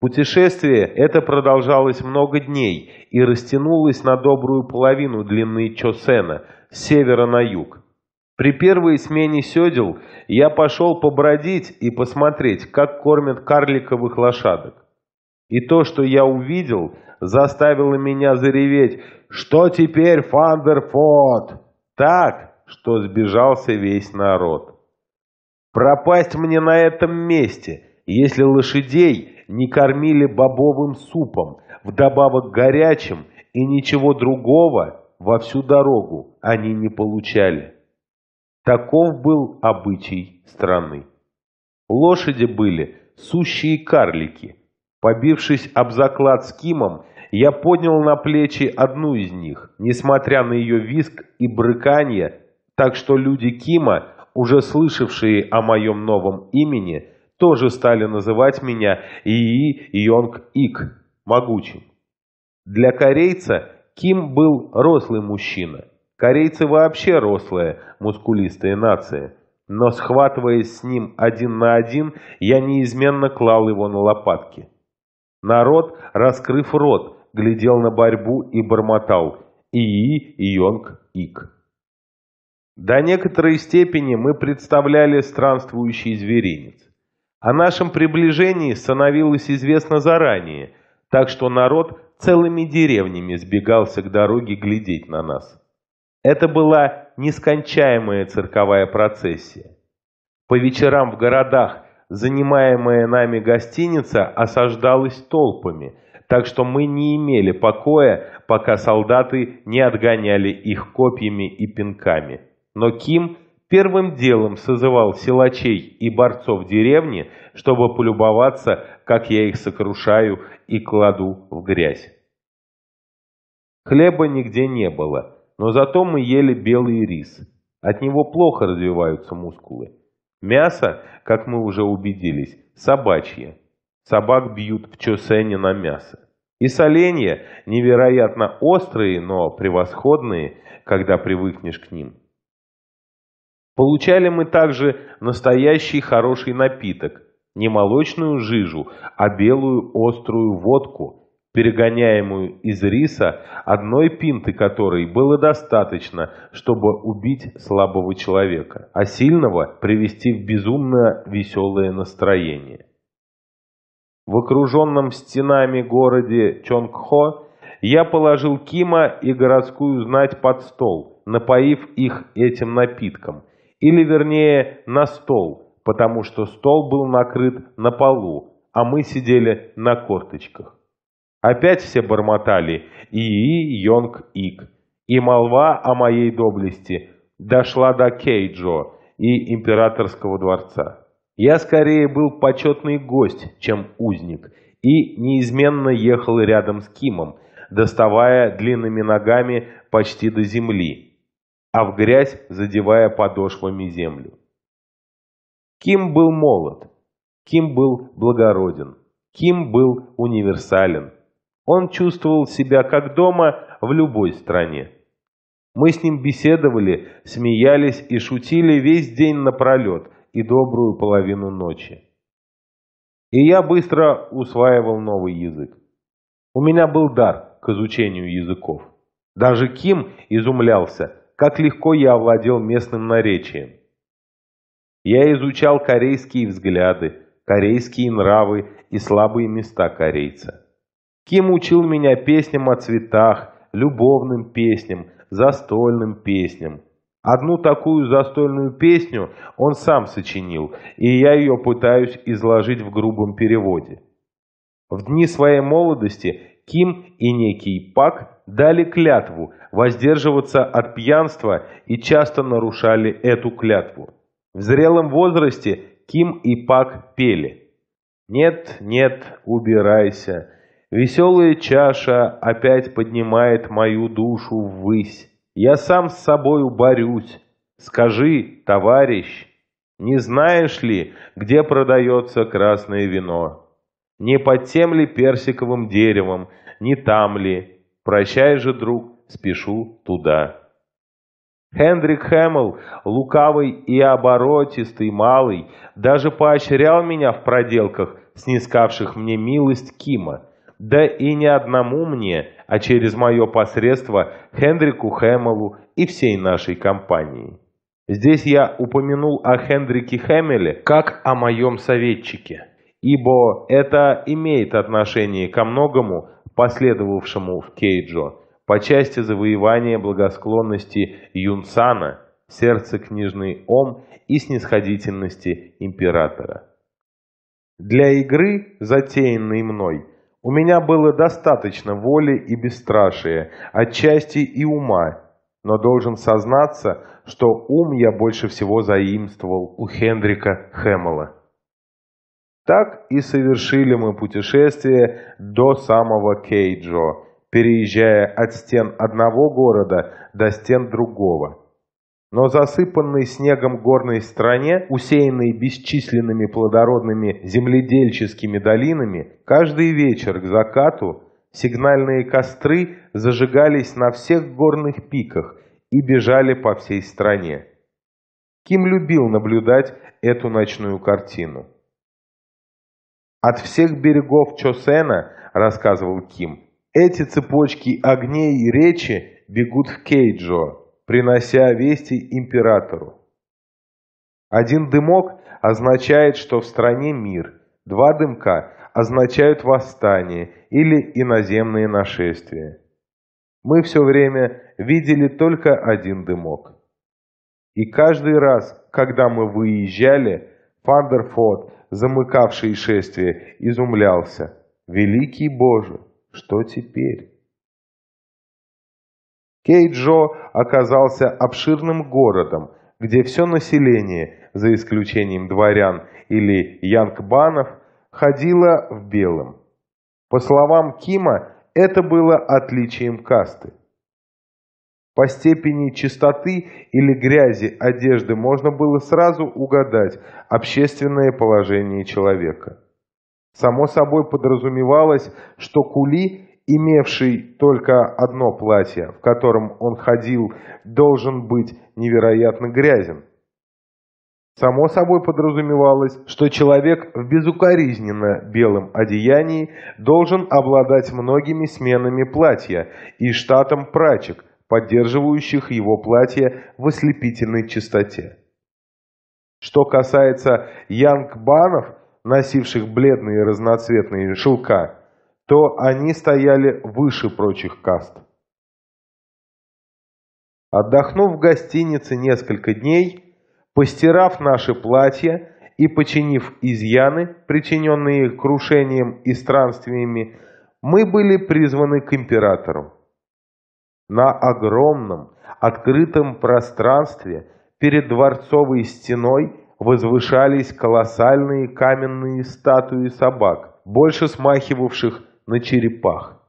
Путешествие это продолжалось много дней и растянулось на добрую половину длины Чосена, с севера на юг. При первой смене седел я пошел побродить и посмотреть, как кормят карликовых лошадок. И то, что я увидел, заставило меня зареветь «Что теперь, Фандерфот?» Так, что сбежался весь народ. «Пропасть мне на этом месте, если лошадей...» не кормили бобовым супом, вдобавок горячим, и ничего другого во всю дорогу они не получали. Таков был обычай страны. Лошади были сущие карлики. Побившись об заклад с Кимом, я поднял на плечи одну из них, несмотря на ее виск и брыканье, так что люди Кима, уже слышавшие о моем новом имени, тоже стали называть меня Ии Йонг Ик, могучим. Для корейца Ким был рослый мужчина. Корейцы вообще рослые, мускулистые нации. Но схватываясь с ним один на один, я неизменно клал его на лопатки. Народ, раскрыв рот, глядел на борьбу и бормотал «Ии Йонг Ик». До некоторой степени мы представляли странствующий зверинец. О нашем приближении становилось известно заранее, так что народ целыми деревнями сбегался к дороге глядеть на нас. Это была нескончаемая цирковая процессия. По вечерам в городах занимаемая нами гостиница осаждалась толпами, так что мы не имели покоя, пока солдаты не отгоняли их копьями и пинками. Но Ким первым делом созывал силачей и борцов деревни, чтобы полюбоваться, как я их сокрушаю и кладу в грязь. Хлеба нигде не было, но зато мы ели белый рис. От него плохо развиваются мускулы. Мясо, как мы уже убедились, собачье. Собак бьют в чосене на мясо. И соленья невероятно острые, но превосходные, когда привыкнешь к ним. Получали мы также настоящий хороший напиток, не молочную жижу, а белую острую водку, перегоняемую из риса, одной пинты которой было достаточно, чтобы убить слабого человека, а сильного привести в безумно веселое настроение. В окруженном стенами городе Чонгхо я положил Кима и городскую знать под стол, напоив их этим напитком, или вернее на стол, потому что стол был накрыт на полу, а мы сидели на корточках. Опять все бормотали «Ии, Йонг, Ик», и молва о моей доблести дошла до Кейджо и императорского дворца. Я скорее был почетный гость, чем узник, и неизменно ехал рядом с Кимом, доставая длинными ногами почти до земли – а в грязь, задевая подошвами землю. Ким был молод, Ким был благороден, Ким был универсален. Он чувствовал себя как дома в любой стране. Мы с ним беседовали, смеялись и шутили весь день напролет и добрую половину ночи. И я быстро усваивал новый язык. У меня был дар к изучению языков. Даже Ким изумлялся, как легко я овладел местным наречием. Я изучал корейские взгляды, корейские нравы и слабые места корейца. Ким учил меня песням о цветах, любовным песням, застольным песням. Одну такую застольную песню он сам сочинил, и я ее пытаюсь изложить в грубом переводе. В дни своей молодости Ким и некий Пак дали клятву воздерживаться от пьянства и часто нарушали эту клятву. В зрелом возрасте Ким и Пак пели «Нет, нет, убирайся, веселая чаша опять поднимает мою душу ввысь, я сам с собою борюсь, скажи, товарищ». Не знаешь ли, где продается красное вино? Не под тем ли персиковым деревом, не там ли, Прощай же, друг, спешу туда. Хендрик Хэммл, лукавый и оборотистый малый, даже поощрял меня в проделках, снискавших мне милость Кима. Да и не одному мне, а через мое посредство Хендрику Хэммелу и всей нашей компании. Здесь я упомянул о Хендрике Хэмеле как о моем советчике, ибо это имеет отношение ко многому, последовавшему в Кейджо, по части завоевания благосклонности Юнсана, сердца книжный Ом и снисходительности императора. Для игры, затеянной мной, у меня было достаточно воли и бесстрашия, отчасти и ума, но должен сознаться, что ум я больше всего заимствовал у Хендрика Хэммела. Так и совершили мы путешествие до самого Кейджо, переезжая от стен одного города до стен другого. Но засыпанной снегом горной стране, усеянной бесчисленными плодородными земледельческими долинами, каждый вечер к закату сигнальные костры зажигались на всех горных пиках и бежали по всей стране. Ким любил наблюдать эту ночную картину. От всех берегов Чосена, рассказывал Ким, эти цепочки огней и речи бегут в Кейджо, принося вести императору. Один дымок означает, что в стране мир, два дымка означают восстание или иноземные нашествия. Мы все время видели только один дымок. И каждый раз, когда мы выезжали, Фандерфорд замыкавший шествие, изумлялся. «Великий Боже, что теперь?» Кейджо оказался обширным городом, где все население, за исключением дворян или янкбанов, ходило в белом. По словам Кима, это было отличием касты. По степени чистоты или грязи одежды можно было сразу угадать общественное положение человека. Само собой подразумевалось, что кули, имевший только одно платье, в котором он ходил, должен быть невероятно грязен. Само собой подразумевалось, что человек в безукоризненно белом одеянии должен обладать многими сменами платья и штатом прачек, поддерживающих его платье в ослепительной чистоте. Что касается янгбанов, носивших бледные разноцветные шелка, то они стояли выше прочих каст. Отдохнув в гостинице несколько дней, постирав наши платья и починив изъяны, причиненные крушением и странствиями, мы были призваны к императору. На огромном открытом пространстве перед дворцовой стеной возвышались колоссальные каменные статуи собак, больше смахивавших на черепах.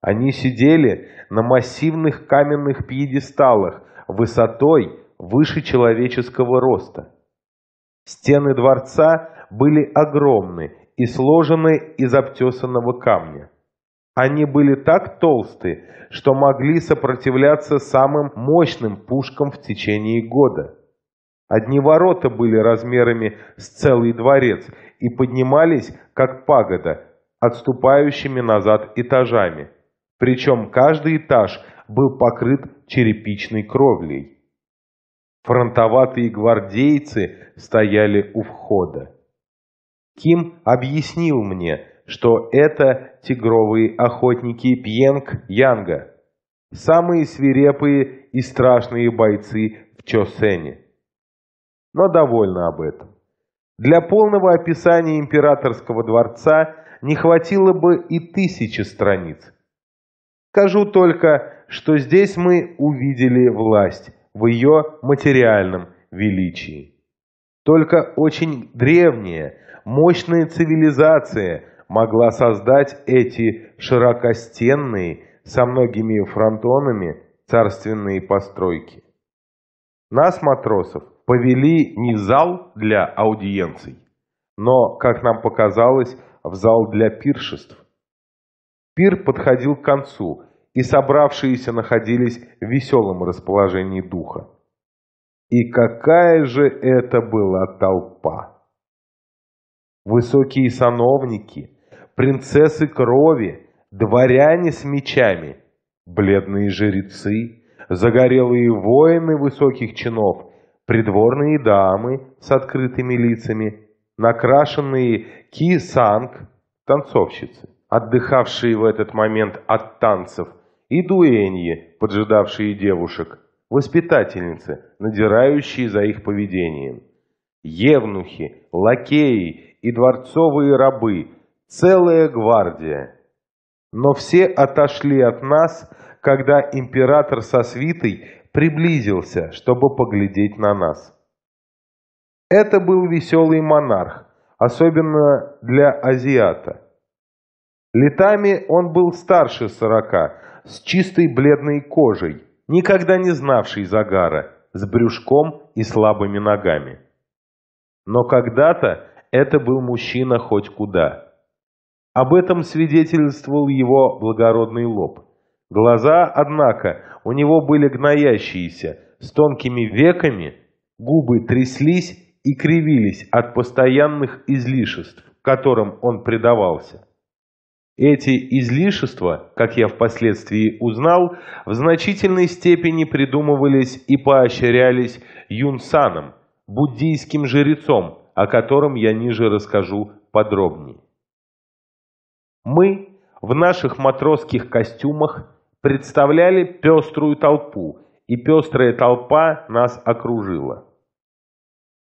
Они сидели на массивных каменных пьедесталах высотой выше человеческого роста. Стены дворца были огромны и сложены из обтесанного камня. Они были так толсты, что могли сопротивляться самым мощным пушкам в течение года. Одни ворота были размерами с целый дворец и поднимались, как пагода, отступающими назад этажами. Причем каждый этаж был покрыт черепичной кровлей. Фронтоватые гвардейцы стояли у входа. Ким объяснил мне, что это тигровые охотники Пьенг-Янга, самые свирепые и страшные бойцы в Чосене. Но довольно об этом. Для полного описания императорского дворца не хватило бы и тысячи страниц. Скажу только, что здесь мы увидели власть в ее материальном величии. Только очень древняя, мощная цивилизация – могла создать эти широкостенные, со многими фронтонами, царственные постройки. Нас, матросов, повели не в зал для аудиенций, но, как нам показалось, в зал для пиршеств. Пир подходил к концу, и собравшиеся находились в веселом расположении духа. И какая же это была толпа! Высокие сановники – принцессы крови, дворяне с мечами, бледные жрецы, загорелые воины высоких чинов, придворные дамы с открытыми лицами, накрашенные ки-санг, танцовщицы, отдыхавшие в этот момент от танцев, и дуэньи, поджидавшие девушек, воспитательницы, надирающие за их поведением, евнухи, лакеи и дворцовые рабы, целая гвардия. Но все отошли от нас, когда император со свитой приблизился, чтобы поглядеть на нас. Это был веселый монарх, особенно для азиата. Летами он был старше сорока, с чистой бледной кожей, никогда не знавший загара, с брюшком и слабыми ногами. Но когда-то это был мужчина хоть куда. Об этом свидетельствовал его благородный лоб. Глаза, однако, у него были гноящиеся, с тонкими веками, губы тряслись и кривились от постоянных излишеств, которым он предавался. Эти излишества, как я впоследствии узнал, в значительной степени придумывались и поощрялись Юнсаном, буддийским жрецом, о котором я ниже расскажу подробнее. Мы в наших матросских костюмах представляли пеструю толпу, и пестрая толпа нас окружила.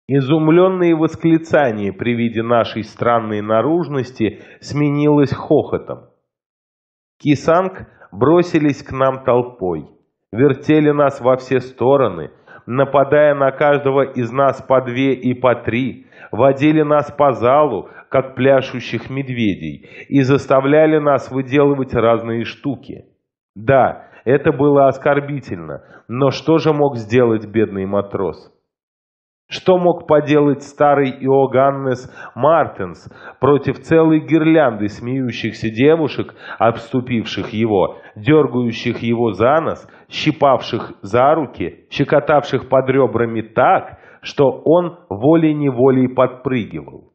Изумленные восклицания при виде нашей странной наружности сменилось хохотом. Кисанг бросились к нам толпой, вертели нас во все стороны – нападая на каждого из нас по две и по три, водили нас по залу, как пляшущих медведей, и заставляли нас выделывать разные штуки. Да, это было оскорбительно, но что же мог сделать бедный матрос? Что мог поделать старый Иоганнес Мартенс против целой гирлянды смеющихся девушек, обступивших его, дергающих его за нос, щипавших за руки, щекотавших под ребрами так, что он волей-неволей подпрыгивал?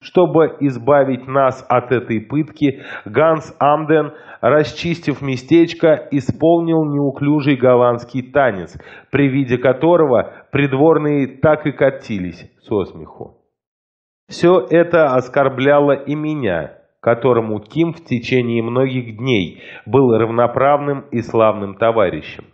Чтобы избавить нас от этой пытки, Ганс Амден расчистив местечко, исполнил неуклюжий голландский танец, при виде которого придворные так и катились со смеху. Все это оскорбляло и меня, которому Ким в течение многих дней был равноправным и славным товарищем.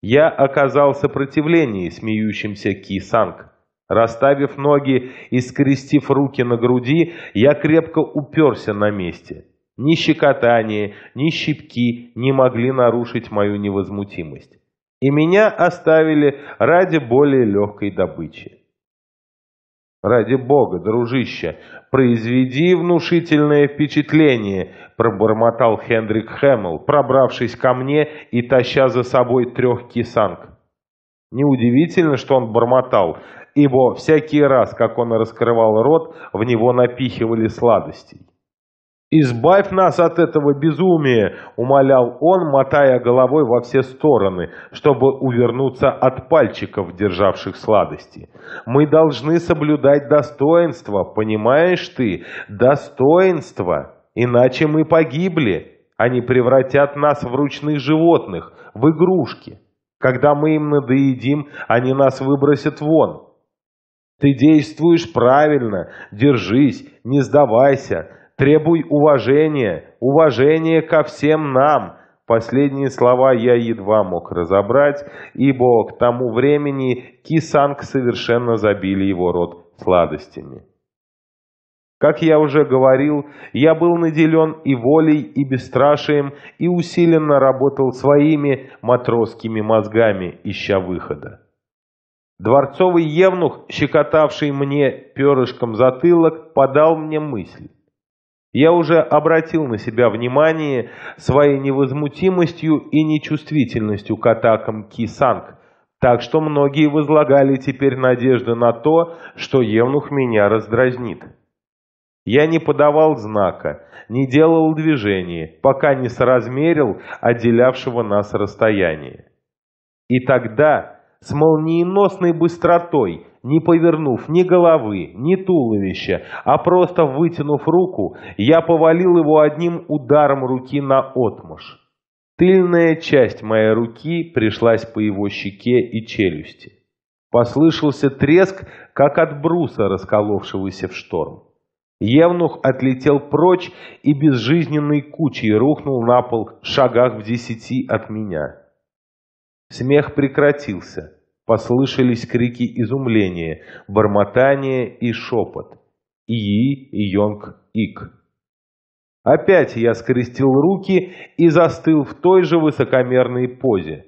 Я оказал сопротивление смеющимся Ки Санг. Расставив ноги и скрестив руки на груди, я крепко уперся на месте – ни щекотание, ни щипки не могли нарушить мою невозмутимость. И меня оставили ради более легкой добычи. «Ради бога, дружище, произведи внушительное впечатление», — пробормотал Хендрик Хэммел, пробравшись ко мне и таща за собой трех кисанг. Неудивительно, что он бормотал, ибо всякий раз, как он раскрывал рот, в него напихивали сладостей. «Избавь нас от этого безумия!» – умолял он, мотая головой во все стороны, чтобы увернуться от пальчиков, державших сладости. «Мы должны соблюдать достоинство, понимаешь ты? Достоинство! Иначе мы погибли! Они превратят нас в ручных животных, в игрушки. Когда мы им надоедим, они нас выбросят вон!» Ты действуешь правильно, держись, не сдавайся, Требуй уважения, уважения ко всем нам. Последние слова я едва мог разобрать, ибо к тому времени Кисанг совершенно забили его рот сладостями. Как я уже говорил, я был наделен и волей, и бесстрашием, и усиленно работал своими матросскими мозгами, ища выхода. Дворцовый евнух, щекотавший мне перышком затылок, подал мне мысль. Я уже обратил на себя внимание своей невозмутимостью и нечувствительностью к атакам Кисанг, так что многие возлагали теперь надежды на то, что Евнух меня раздразнит. Я не подавал знака, не делал движения, пока не соразмерил отделявшего нас расстояние. И тогда с молниеносной быстротой не повернув ни головы, ни туловища, а просто вытянув руку, я повалил его одним ударом руки на отмышь. Тыльная часть моей руки пришлась по его щеке и челюсти. Послышался треск, как от бруса, расколовшегося в шторм. Евнух отлетел прочь и безжизненной кучей рухнул на пол в шагах в десяти от меня. Смех прекратился. Послышались крики изумления, бормотание и шепот. Ии и Йонг-Ик. Опять я скрестил руки и застыл в той же высокомерной позе.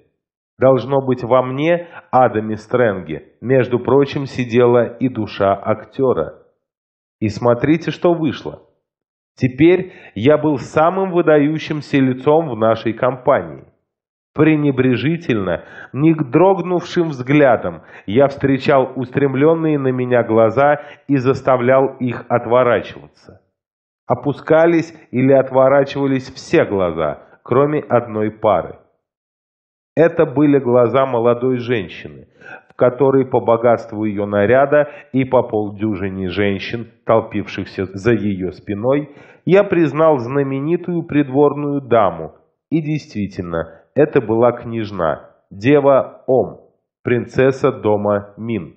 Должно быть, во мне, Адаме Стрэнге, между прочим, сидела и душа актера. И смотрите, что вышло. Теперь я был самым выдающимся лицом в нашей компании пренебрежительно, не дрогнувшим взглядом. Я встречал устремленные на меня глаза и заставлял их отворачиваться. Опускались или отворачивались все глаза, кроме одной пары. Это были глаза молодой женщины, в которой по богатству ее наряда и по полдюжине женщин, толпившихся за ее спиной, я признал знаменитую придворную даму. И действительно, это была княжна, дева Ом, принцесса дома Мин.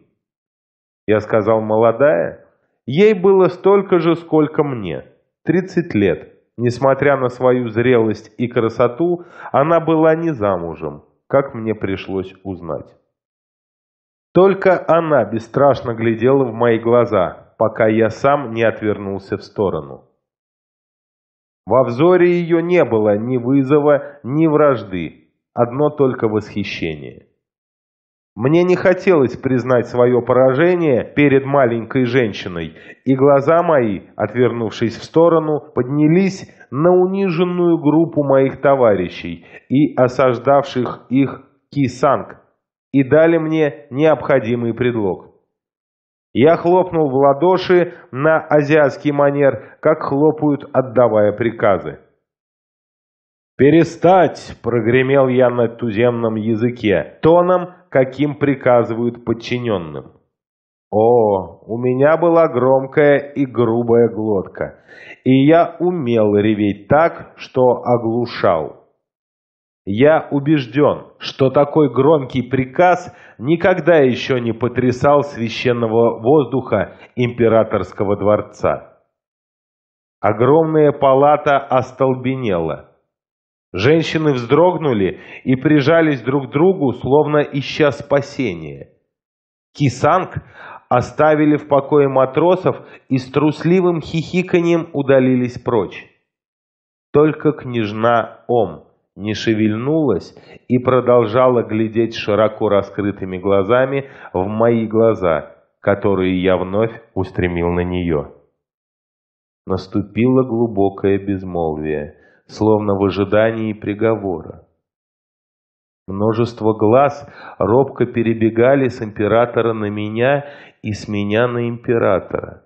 Я сказал «молодая». Ей было столько же, сколько мне, 30 лет. Несмотря на свою зрелость и красоту, она была не замужем, как мне пришлось узнать. Только она бесстрашно глядела в мои глаза, пока я сам не отвернулся в сторону. Во взоре ее не было ни вызова, ни вражды, одно только восхищение. Мне не хотелось признать свое поражение перед маленькой женщиной, и глаза мои, отвернувшись в сторону, поднялись на униженную группу моих товарищей и осаждавших их кисанг, и дали мне необходимый предлог. Я хлопнул в ладоши на азиатский манер, как хлопают, отдавая приказы. «Перестать!» – прогремел я на туземном языке, тоном, каким приказывают подчиненным. О, у меня была громкая и грубая глотка, и я умел реветь так, что оглушал. Я убежден, что такой громкий приказ никогда еще не потрясал священного воздуха императорского дворца. Огромная палата остолбенела. Женщины вздрогнули и прижались друг к другу, словно ища спасения. Кисанг оставили в покое матросов и с трусливым хихиканием удалились прочь. Только княжна Ом не шевельнулась и продолжала глядеть широко раскрытыми глазами в мои глаза, которые я вновь устремил на нее. Наступило глубокое безмолвие, словно в ожидании приговора. Множество глаз робко перебегали с императора на меня и с меня на императора.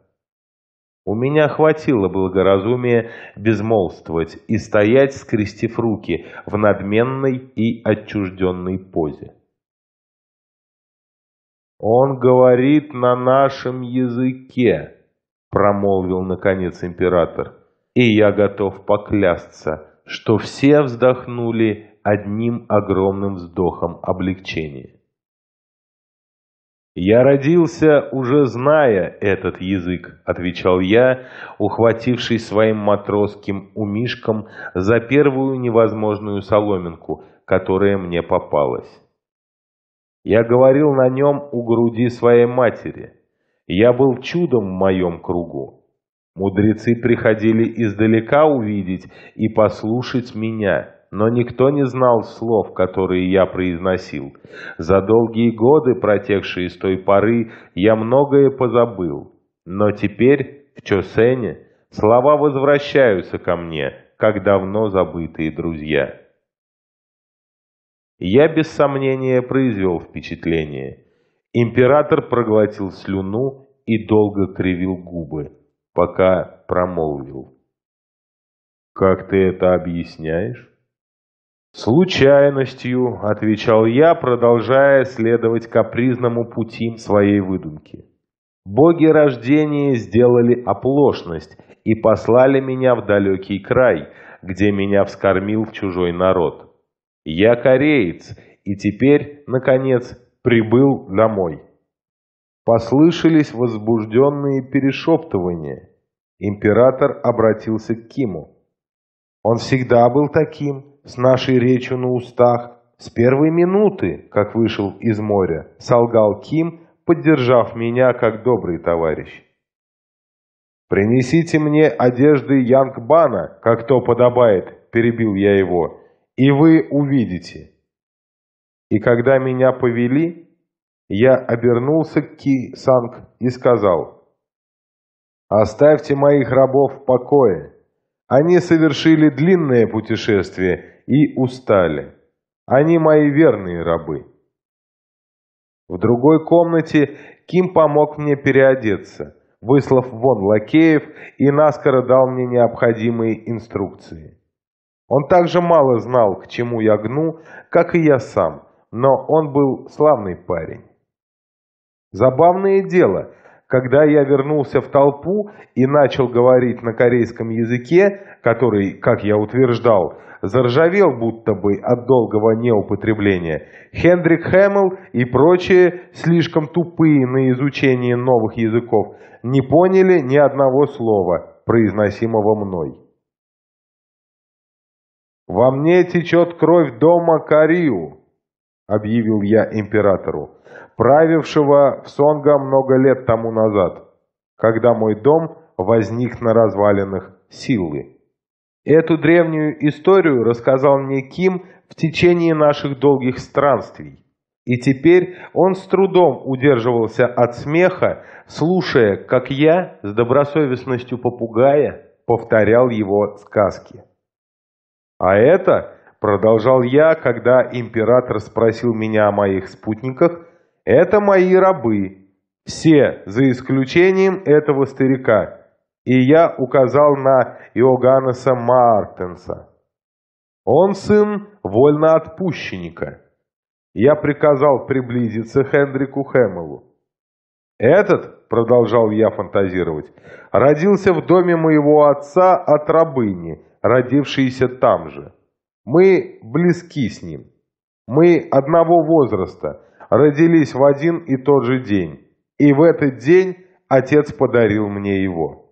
У меня хватило благоразумия безмолвствовать и стоять, скрестив руки, в надменной и отчужденной позе. «Он говорит на нашем языке», — промолвил, наконец, император, — «и я готов поклясться, что все вздохнули одним огромным вздохом облегчения». «Я родился, уже зная этот язык», — отвечал я, ухватившись своим матросским умишком за первую невозможную соломинку, которая мне попалась. Я говорил на нем у груди своей матери. Я был чудом в моем кругу. Мудрецы приходили издалека увидеть и послушать меня но никто не знал слов, которые я произносил. За долгие годы, протекшие с той поры, я многое позабыл. Но теперь, в Чосене, слова возвращаются ко мне, как давно забытые друзья. Я без сомнения произвел впечатление. Император проглотил слюну и долго кривил губы, пока промолвил. «Как ты это объясняешь?» «Случайностью», — отвечал я, продолжая следовать капризному пути своей выдумки. «Боги рождения сделали оплошность и послали меня в далекий край, где меня вскормил чужой народ. Я кореец, и теперь, наконец, прибыл домой». Послышались возбужденные перешептывания. Император обратился к Киму. «Он всегда был таким», с нашей речью на устах, с первой минуты, как вышел из моря, солгал Ким, поддержав меня как добрый товарищ. «Принесите мне одежды Янгбана, как то подобает», — перебил я его, — «и вы увидите». И когда меня повели, я обернулся к Ки-Санг и сказал, «Оставьте моих рабов в покое. Они совершили длинное путешествие и устали. Они мои верные рабы. В другой комнате Ким помог мне переодеться, выслав вон лакеев и наскоро дал мне необходимые инструкции. Он также мало знал, к чему я гну, как и я сам, но он был славный парень. Забавное дело – когда я вернулся в толпу и начал говорить на корейском языке, который, как я утверждал, заржавел будто бы от долгого неупотребления, Хендрик Хэммел и прочие, слишком тупые на изучение новых языков, не поняли ни одного слова, произносимого мной. «Во мне течет кровь дома Кариу», — объявил я императору правившего в Сонга много лет тому назад, когда мой дом возник на развалинах силы. Эту древнюю историю рассказал мне Ким в течение наших долгих странствий. И теперь он с трудом удерживался от смеха, слушая, как я с добросовестностью попугая повторял его сказки. А это, продолжал я, когда император спросил меня о моих спутниках, это мои рабы, все, за исключением этого старика. И я указал на Иоганнеса Мартенса. Он сын вольноотпущенника. Я приказал приблизиться Хендрику Хэмилу. «Этот, — продолжал я фантазировать, — родился в доме моего отца от рабыни, родившейся там же. Мы близки с ним. Мы одного возраста, родились в один и тот же день, и в этот день отец подарил мне его.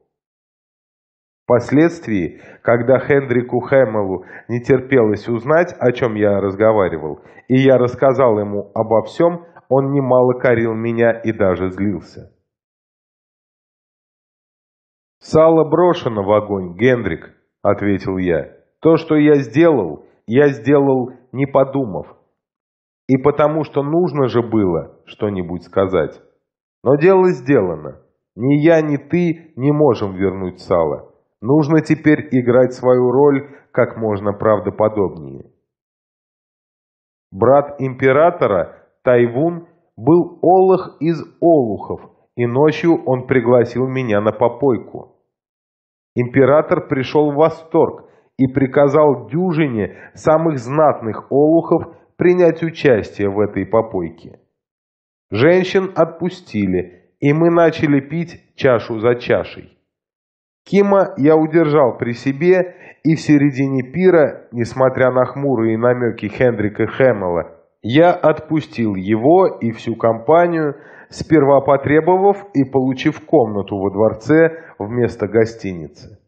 Впоследствии, когда Хендрику Хэмелу не терпелось узнать, о чем я разговаривал, и я рассказал ему обо всем, он немало корил меня и даже злился. «Сало брошено в огонь, Гендрик», — ответил я. «То, что я сделал, я сделал, не подумав. И потому что нужно же было что-нибудь сказать. Но дело сделано. Ни я, ни ты не можем вернуть сало. Нужно теперь играть свою роль как можно правдоподобнее. Брат императора, Тайвун, был олух из олухов, и ночью он пригласил меня на попойку. Император пришел в восторг и приказал дюжине самых знатных олухов принять участие в этой попойке. Женщин отпустили, и мы начали пить чашу за чашей. Кима я удержал при себе, и в середине пира, несмотря на хмурые намеки Хендрика Хэммела, я отпустил его и всю компанию, сперва потребовав и получив комнату во дворце вместо гостиницы.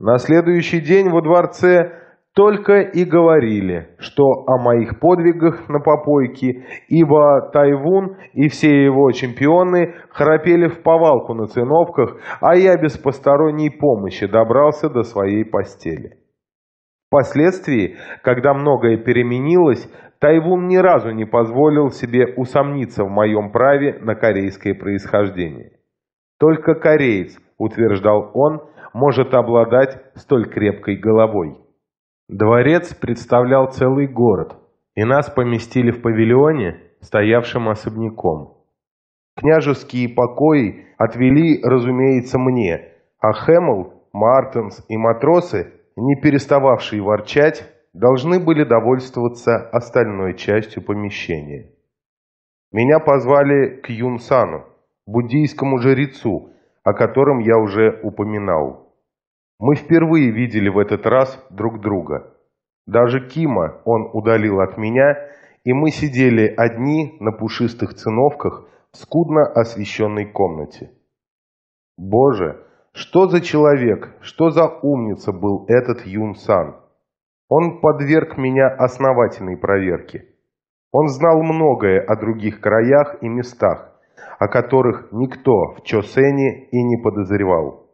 На следующий день во дворце только и говорили, что о моих подвигах на попойке, ибо Тайвун и все его чемпионы храпели в повалку на циновках, а я без посторонней помощи добрался до своей постели. Впоследствии, когда многое переменилось, Тайвун ни разу не позволил себе усомниться в моем праве на корейское происхождение. Только кореец, утверждал он, может обладать столь крепкой головой. Дворец представлял целый город, и нас поместили в павильоне, стоявшем особняком. Княжеские покои отвели, разумеется, мне, а Хэмл, Мартенс и матросы, не перестававшие ворчать, должны были довольствоваться остальной частью помещения. Меня позвали к Юнсану, буддийскому жрецу, о котором я уже упоминал. Мы впервые видели в этот раз друг друга. Даже Кима он удалил от меня, и мы сидели одни на пушистых циновках в скудно освещенной комнате. Боже, что за человек, что за умница был этот Юн Сан? Он подверг меня основательной проверке. Он знал многое о других краях и местах, о которых никто в Чосене и не подозревал.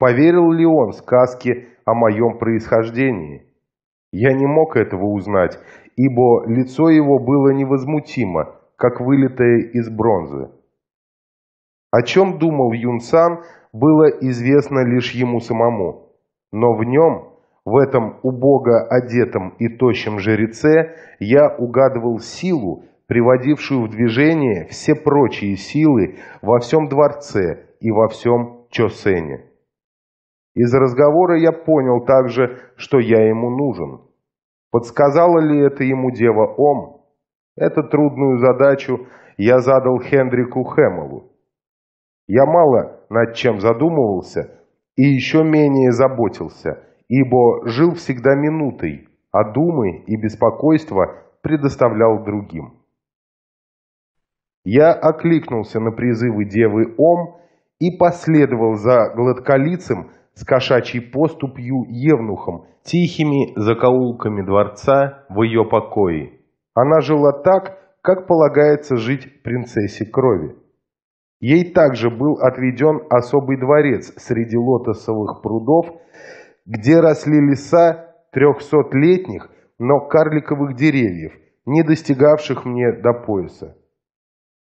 Поверил ли он сказке о моем происхождении? Я не мог этого узнать, ибо лицо его было невозмутимо, как вылитое из бронзы. О чем думал Юн Сан, было известно лишь ему самому. Но в нем, в этом убого одетом и тощем жреце, я угадывал силу, приводившую в движение все прочие силы во всем дворце и во всем Чосене. Из разговора я понял также, что я ему нужен. Подсказала ли это ему дева Ом? Эту трудную задачу я задал Хендрику Хэмилу. Я мало над чем задумывался и еще менее заботился, ибо жил всегда минутой, а думы и беспокойства предоставлял другим. Я окликнулся на призывы девы Ом и последовал за гладколицем, с кошачьей поступью евнухом, тихими закоулками дворца в ее покое. Она жила так, как полагается жить принцессе крови. Ей также был отведен особый дворец среди лотосовых прудов, где росли леса трехсотлетних, но карликовых деревьев, не достигавших мне до пояса.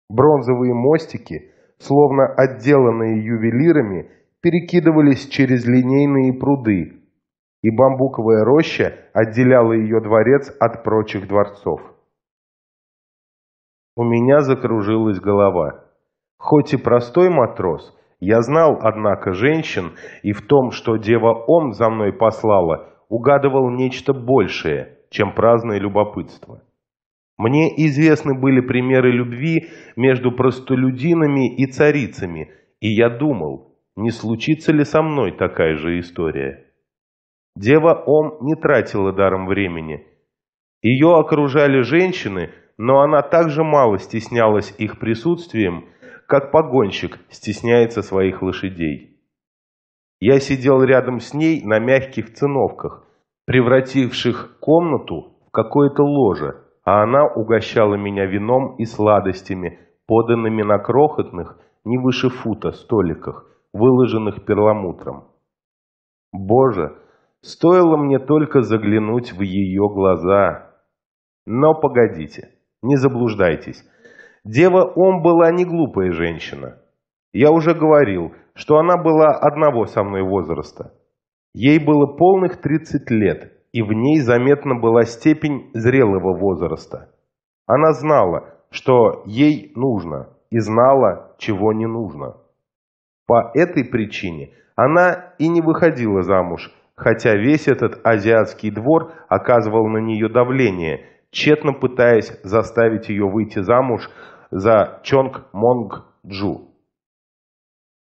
Бронзовые мостики, словно отделанные ювелирами, перекидывались через линейные пруды, и бамбуковая роща отделяла ее дворец от прочих дворцов. У меня закружилась голова. Хоть и простой матрос, я знал, однако, женщин, и в том, что дева Ом за мной послала, угадывал нечто большее, чем праздное любопытство. Мне известны были примеры любви между простолюдинами и царицами, и я думал, не случится ли со мной такая же история? Дева Ом не тратила даром времени. Ее окружали женщины, но она так же мало стеснялась их присутствием, как погонщик стесняется своих лошадей. Я сидел рядом с ней на мягких циновках, превративших комнату в какое-то ложе, а она угощала меня вином и сладостями, поданными на крохотных, не выше фута, столиках, выложенных перламутром. Боже, стоило мне только заглянуть в ее глаза. Но погодите, не заблуждайтесь. Дева Ом была не глупая женщина. Я уже говорил, что она была одного со мной возраста. Ей было полных 30 лет, и в ней заметна была степень зрелого возраста. Она знала, что ей нужно, и знала, чего не нужно. По этой причине она и не выходила замуж, хотя весь этот азиатский двор оказывал на нее давление, тщетно пытаясь заставить ее выйти замуж за Чонг Монг Джу.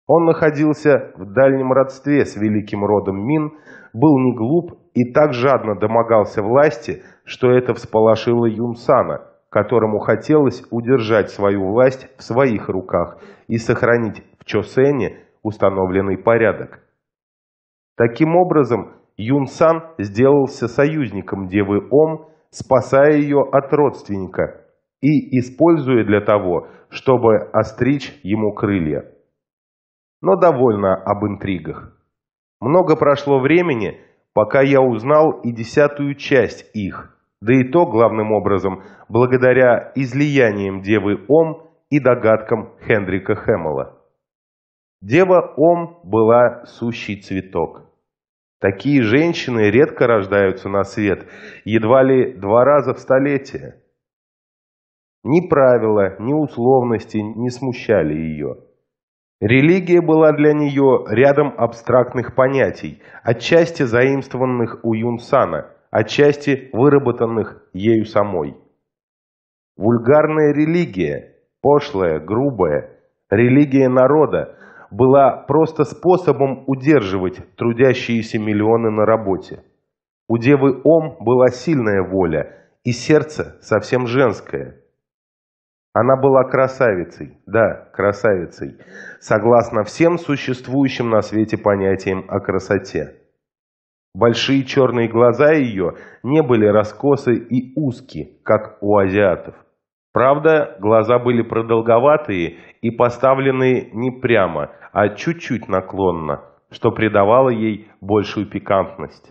Он находился в дальнем родстве с великим родом Мин, был не глуп и так жадно домогался власти, что это всполошило Юнсана, которому хотелось удержать свою власть в своих руках и сохранить в Чосене установленный порядок. Таким образом, Юн Сан сделался союзником Девы Ом, спасая ее от родственника и используя для того, чтобы остричь ему крылья. Но довольно об интригах. Много прошло времени, пока я узнал и десятую часть их, да и то, главным образом, благодаря излияниям Девы Ом и догадкам Хендрика Хэммела. Дева Ом была сущий цветок. Такие женщины редко рождаются на свет, едва ли два раза в столетие. Ни правила, ни условности не смущали ее. Религия была для нее рядом абстрактных понятий, отчасти заимствованных у Юнсана, отчасти выработанных ею самой. Вульгарная религия, пошлая, грубая, религия народа – была просто способом удерживать трудящиеся миллионы на работе. У девы Ом была сильная воля и сердце совсем женское. Она была красавицей, да, красавицей, согласно всем существующим на свете понятиям о красоте. Большие черные глаза ее не были раскосы и узки, как у азиатов. Правда, глаза были продолговатые и поставлены не прямо, а чуть-чуть наклонно, что придавало ей большую пикантность.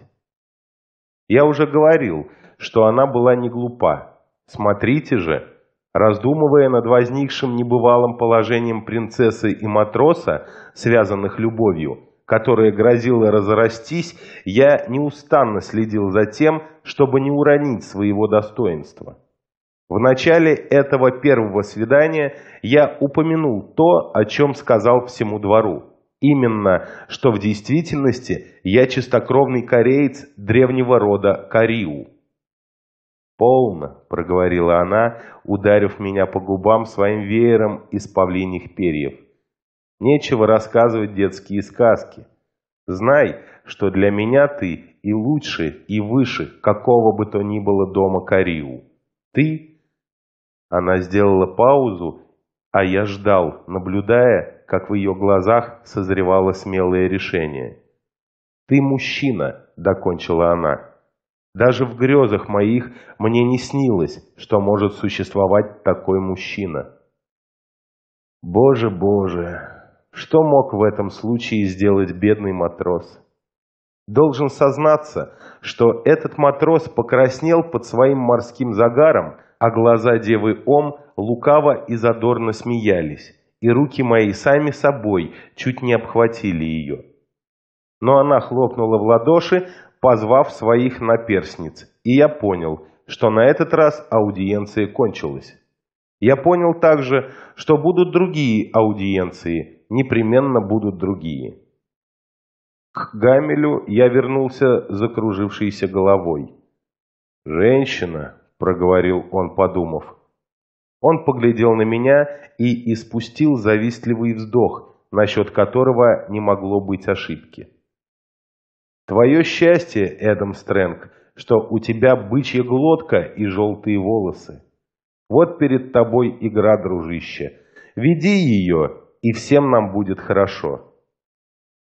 Я уже говорил, что она была не глупа. Смотрите же, раздумывая над возникшим небывалым положением принцессы и матроса, связанных любовью, которая грозила разрастись, я неустанно следил за тем, чтобы не уронить своего достоинства. В начале этого первого свидания я упомянул то, о чем сказал всему двору. Именно, что в действительности я чистокровный кореец древнего рода Кариу. «Полно», — проговорила она, ударив меня по губам своим веером из павлиних перьев. «Нечего рассказывать детские сказки. Знай, что для меня ты и лучше, и выше какого бы то ни было дома Кариу. Ты она сделала паузу, а я ждал, наблюдая, как в ее глазах созревало смелое решение. «Ты мужчина», — докончила она. «Даже в грезах моих мне не снилось, что может существовать такой мужчина». Боже, боже, что мог в этом случае сделать бедный матрос? Должен сознаться, что этот матрос покраснел под своим морским загаром, а глаза девы Ом лукаво и задорно смеялись, и руки мои сами собой чуть не обхватили ее. Но она хлопнула в ладоши, позвав своих наперсниц, и я понял, что на этот раз аудиенция кончилась. Я понял также, что будут другие аудиенции, непременно будут другие. К Гамелю я вернулся закружившейся головой. «Женщина», проговорил он, подумав. Он поглядел на меня и испустил завистливый вздох, насчет которого не могло быть ошибки. «Твое счастье, Эдам Стрэнг, что у тебя бычья глотка и желтые волосы. Вот перед тобой игра, дружище. Веди ее, и всем нам будет хорошо.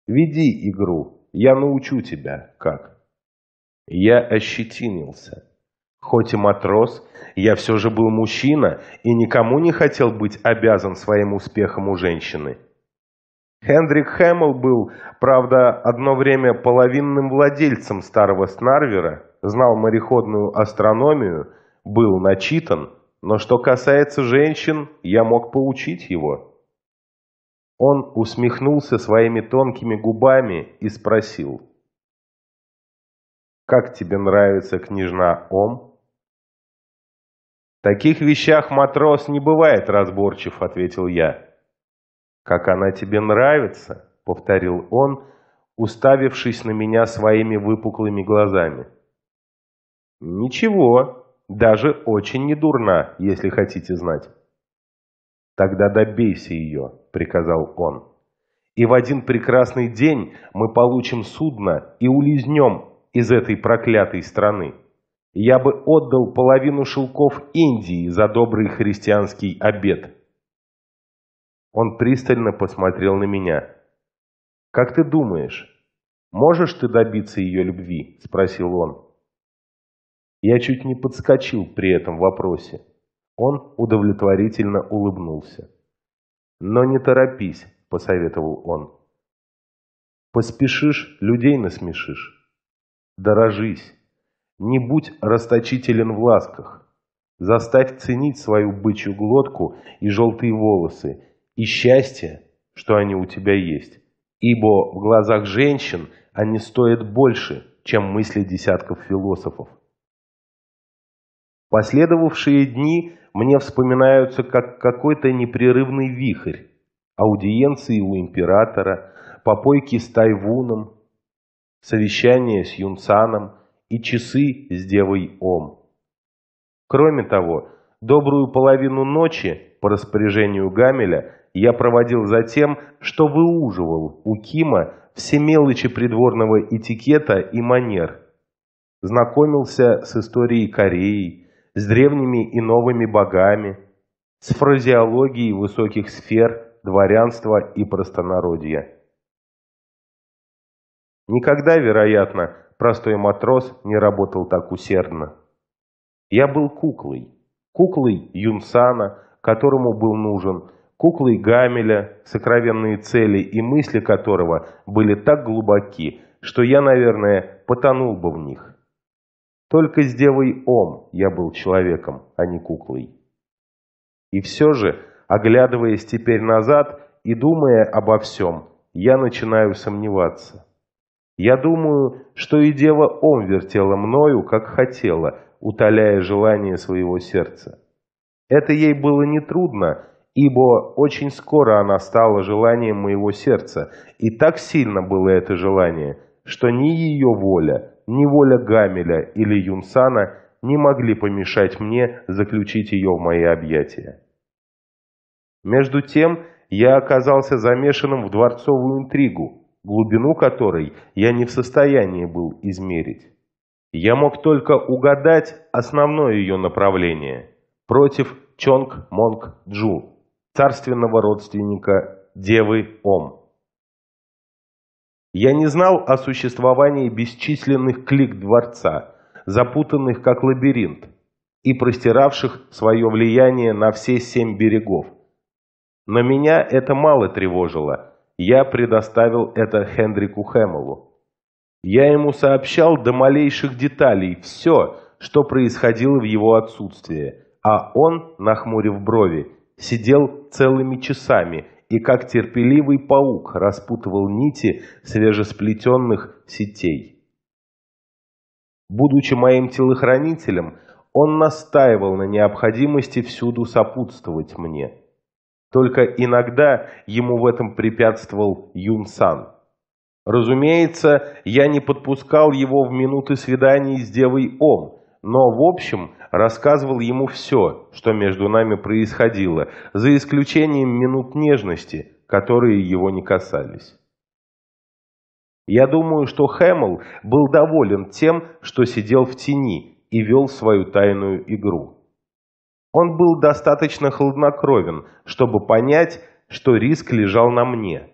Веди игру, я научу тебя, как». Я ощетинился. Хоть и матрос, я все же был мужчина и никому не хотел быть обязан своим успехом у женщины. Хендрик Хэммл был, правда, одно время половинным владельцем старого Снарвера, знал мореходную астрономию, был начитан, но что касается женщин, я мог поучить его. Он усмехнулся своими тонкими губами и спросил. «Как тебе нравится княжна Ом?» таких вещах матрос не бывает разборчив», — ответил я. «Как она тебе нравится?» — повторил он, уставившись на меня своими выпуклыми глазами. «Ничего, даже очень недурна, если хотите знать». «Тогда добейся ее», — приказал он. «И в один прекрасный день мы получим судно и улизнем из этой проклятой страны». Я бы отдал половину шелков Индии за добрый христианский обед. Он пристально посмотрел на меня. «Как ты думаешь, можешь ты добиться ее любви?» – спросил он. Я чуть не подскочил при этом вопросе. Он удовлетворительно улыбнулся. «Но не торопись», – посоветовал он. «Поспешишь, людей насмешишь. Дорожись». Не будь расточителен в ласках. Заставь ценить свою бычью глотку и желтые волосы, и счастье, что они у тебя есть. Ибо в глазах женщин они стоят больше, чем мысли десятков философов. Последовавшие дни мне вспоминаются как какой-то непрерывный вихрь, аудиенции у императора, попойки с Тайвуном, совещание с Юнцаном – и часы с девой Ом. Кроме того, добрую половину ночи по распоряжению Гамеля я проводил за тем, что выуживал у Кима все мелочи придворного этикета и манер. Знакомился с историей Кореи, с древними и новыми богами, с фразеологией высоких сфер, дворянства и простонародья. Никогда, вероятно, простой матрос не работал так усердно. Я был куклой. Куклой Юнсана, которому был нужен, куклой Гамеля, сокровенные цели и мысли которого были так глубоки, что я, наверное, потонул бы в них. Только с девой Ом я был человеком, а не куклой. И все же, оглядываясь теперь назад и думая обо всем, я начинаю сомневаться. Я думаю, что и дева Ом вертела мною, как хотела, утоляя желание своего сердца. Это ей было нетрудно, ибо очень скоро она стала желанием моего сердца, и так сильно было это желание, что ни ее воля, ни воля Гамеля или Юнсана не могли помешать мне заключить ее в мои объятия. Между тем, я оказался замешанным в дворцовую интригу, глубину которой я не в состоянии был измерить. Я мог только угадать основное ее направление против Чонг-Монг-Джу, царственного родственника Девы Ом. Я не знал о существовании бесчисленных клик дворца, запутанных как лабиринт, и простиравших свое влияние на все семь берегов. Но меня это мало тревожило – я предоставил это Хендрику Хэмилу. Я ему сообщал до малейших деталей все, что происходило в его отсутствие, а он, нахмурив брови, сидел целыми часами и как терпеливый паук распутывал нити свежесплетенных сетей. Будучи моим телохранителем, он настаивал на необходимости всюду сопутствовать мне. Только иногда ему в этом препятствовал Юн Сан. Разумеется, я не подпускал его в минуты свиданий с девой Ом, но в общем рассказывал ему все, что между нами происходило, за исключением минут нежности, которые его не касались. Я думаю, что Хэмл был доволен тем, что сидел в тени и вел свою тайную игру. Он был достаточно хладнокровен, чтобы понять, что риск лежал на мне.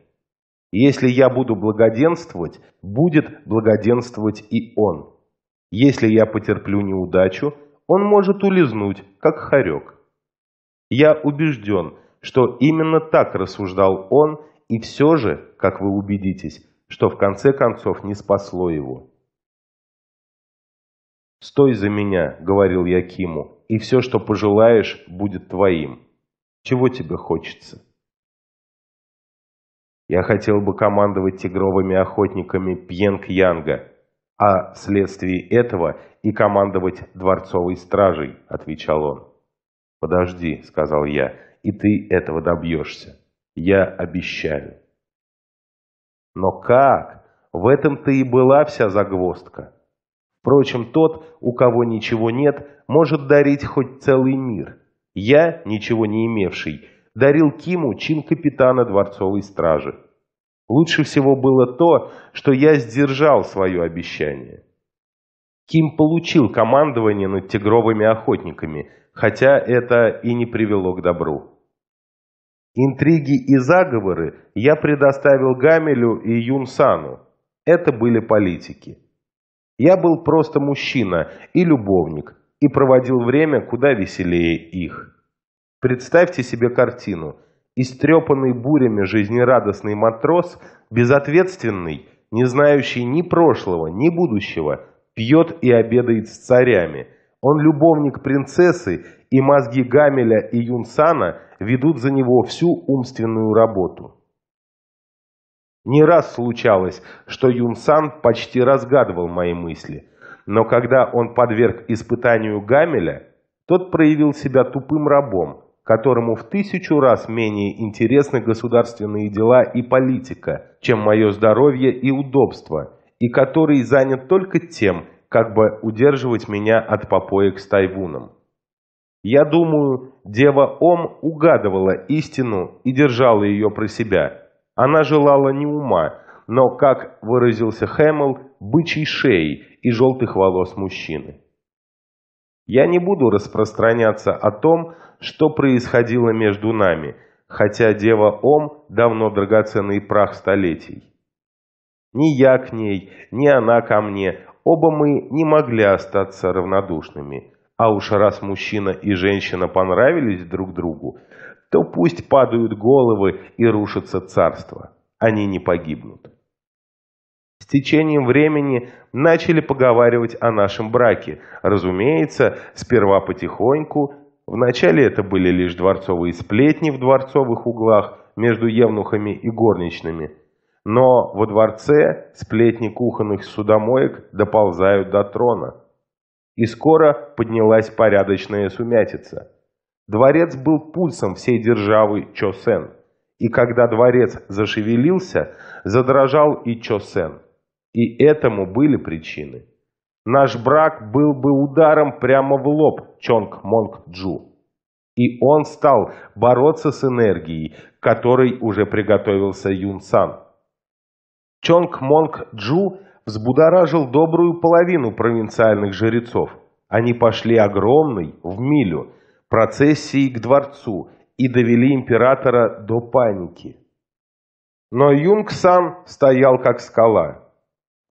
Если я буду благоденствовать, будет благоденствовать и он. Если я потерплю неудачу, он может улизнуть, как хорек. Я убежден, что именно так рассуждал он, и все же, как вы убедитесь, что в конце концов не спасло его. «Стой за меня», — говорил я Киму, — «и все, что пожелаешь, будет твоим. Чего тебе хочется?» Я хотел бы командовать тигровыми охотниками Пьенг-Янга, а вследствие этого и командовать дворцовой стражей, отвечал он. Подожди, сказал я, и ты этого добьешься. Я обещаю. Но как? В этом-то и была вся загвоздка. Впрочем, тот, у кого ничего нет, может дарить хоть целый мир. Я, ничего не имевший, дарил Киму чин капитана дворцовой стражи. Лучше всего было то, что я сдержал свое обещание. Ким получил командование над тигровыми охотниками, хотя это и не привело к добру. Интриги и заговоры я предоставил Гамелю и Юнсану. Это были политики. Я был просто мужчина и любовник, и проводил время куда веселее их. Представьте себе картину. Истрепанный бурями жизнерадостный матрос, безответственный, не знающий ни прошлого, ни будущего, пьет и обедает с царями. Он любовник принцессы, и мозги Гамеля и Юнсана ведут за него всю умственную работу. Не раз случалось, что Юн почти разгадывал мои мысли, но когда он подверг испытанию Гамеля, тот проявил себя тупым рабом, которому в тысячу раз менее интересны государственные дела и политика, чем мое здоровье и удобство, и который занят только тем, как бы удерживать меня от попоек с тайвуном. Я думаю, Дева Ом угадывала истину и держала ее про себя – она желала не ума, но, как выразился Хэммл, бычьей шеи и желтых волос мужчины. Я не буду распространяться о том, что происходило между нами, хотя дева Ом давно драгоценный прах столетий. Ни я к ней, ни она ко мне, оба мы не могли остаться равнодушными. А уж раз мужчина и женщина понравились друг другу, то пусть падают головы и рушится царство. Они не погибнут. С течением времени начали поговаривать о нашем браке. Разумеется, сперва потихоньку. Вначале это были лишь дворцовые сплетни в дворцовых углах между евнухами и горничными. Но во дворце сплетни кухонных судомоек доползают до трона. И скоро поднялась порядочная сумятица. Дворец был пульсом всей державы Чосен. И когда дворец зашевелился, задрожал и Чосен. И этому были причины. Наш брак был бы ударом прямо в лоб Чонг Монг Джу. И он стал бороться с энергией, которой уже приготовился Юн Сан. Чонг Монг Джу взбудоражил добрую половину провинциальных жрецов. Они пошли огромный, в милю, процессии к дворцу и довели императора до паники. Но Юнг сам стоял как скала.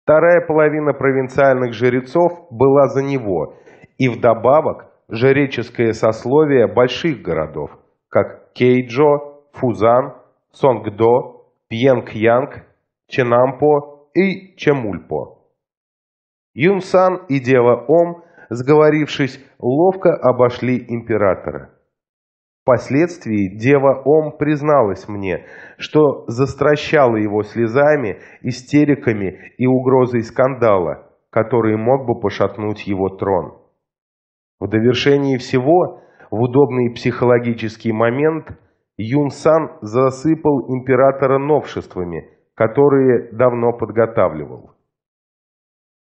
Вторая половина провинциальных жрецов была за него, и вдобавок жреческое сословие больших городов, как Кейджо, Фузан, Сонгдо, Пьенг-Янг, Ченампо и Чемульпо. Юнсан и Дева Ом сговорившись, ловко обошли императора. Впоследствии дева Ом призналась мне, что застращала его слезами, истериками и угрозой скандала, который мог бы пошатнуть его трон. В довершении всего, в удобный психологический момент, Юн Сан засыпал императора новшествами, которые давно подготавливал.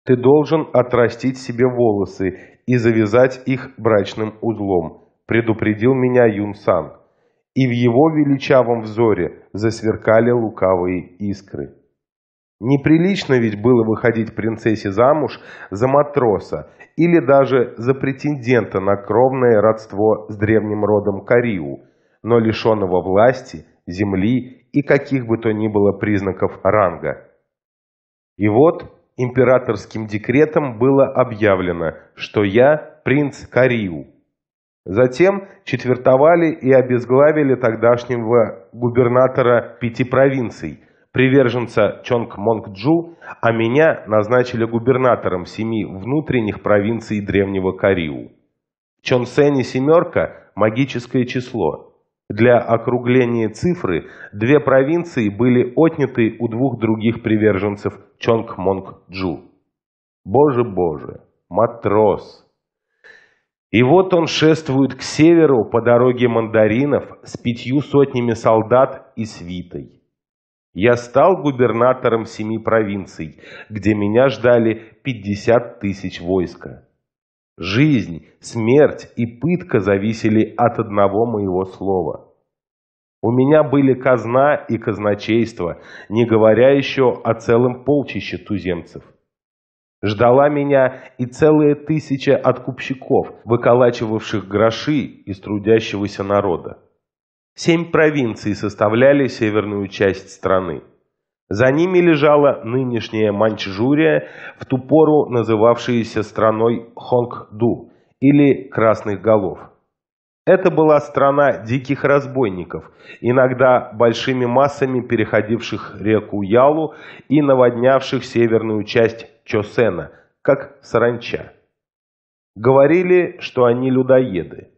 Ты должен отрастить себе волосы и завязать их брачным узлом», – предупредил меня Юн Сан. И в его величавом взоре засверкали лукавые искры. Неприлично ведь было выходить принцессе замуж за матроса или даже за претендента на кровное родство с древним родом Кариу, но лишенного власти, земли и каких бы то ни было признаков ранга. И вот императорским декретом было объявлено, что я принц Кариу. Затем четвертовали и обезглавили тогдашнего губернатора пяти провинций, приверженца Чонг Монгджу, а меня назначили губернатором семи внутренних провинций Древнего Кариу. В Чонсене семерка – магическое число – для округления цифры две провинции были отняты у двух других приверженцев Чонг-Монг-Джу. Боже, боже, матрос! И вот он шествует к северу по дороге мандаринов с пятью сотнями солдат и свитой. Я стал губернатором семи провинций, где меня ждали 50 тысяч войска. Жизнь, смерть и пытка зависели от одного моего слова. У меня были казна и казначейство, не говоря еще о целом полчище туземцев. Ждала меня и целая тысяча откупщиков, выколачивавших гроши из трудящегося народа. Семь провинций составляли северную часть страны. За ними лежала нынешняя Маньчжурия, в ту пору называвшаяся страной Хонгду или Красных Голов. Это была страна диких разбойников, иногда большими массами переходивших реку Ялу и наводнявших северную часть Чосена, как саранча. Говорили, что они людоеды.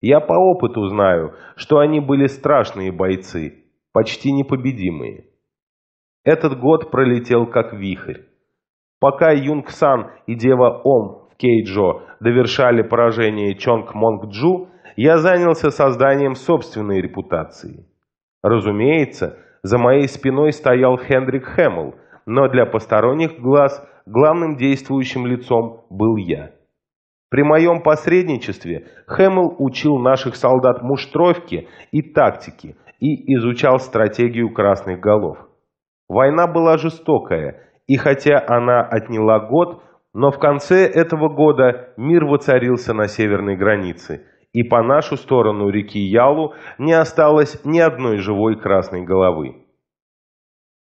Я по опыту знаю, что они были страшные бойцы, почти непобедимые. Этот год пролетел как вихрь. Пока Юнг Сан и Дева Ом в Кейджо довершали поражение Чонг Монг Джу, я занялся созданием собственной репутации. Разумеется, за моей спиной стоял Хендрик Хэммл, но для посторонних глаз главным действующим лицом был я. При моем посредничестве Хэммл учил наших солдат муштровки и тактики и изучал стратегию красных голов. Война была жестокая, и хотя она отняла год, но в конце этого года мир воцарился на северной границе, и по нашу сторону реки Ялу не осталось ни одной живой красной головы.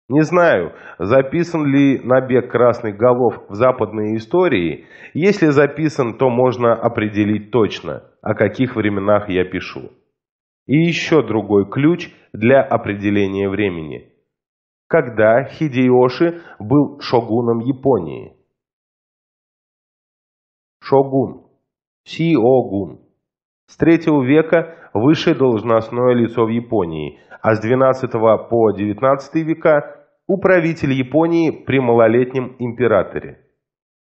Не знаю, записан ли набег красных голов в западной истории. Если записан, то можно определить точно, о каких временах я пишу. И еще другой ключ для определения времени – когда Хидеоши был шогуном Японии. Шогун. Сиогун. С третьего века высшее должностное лицо в Японии, а с XII по XIX века управитель Японии при малолетнем императоре.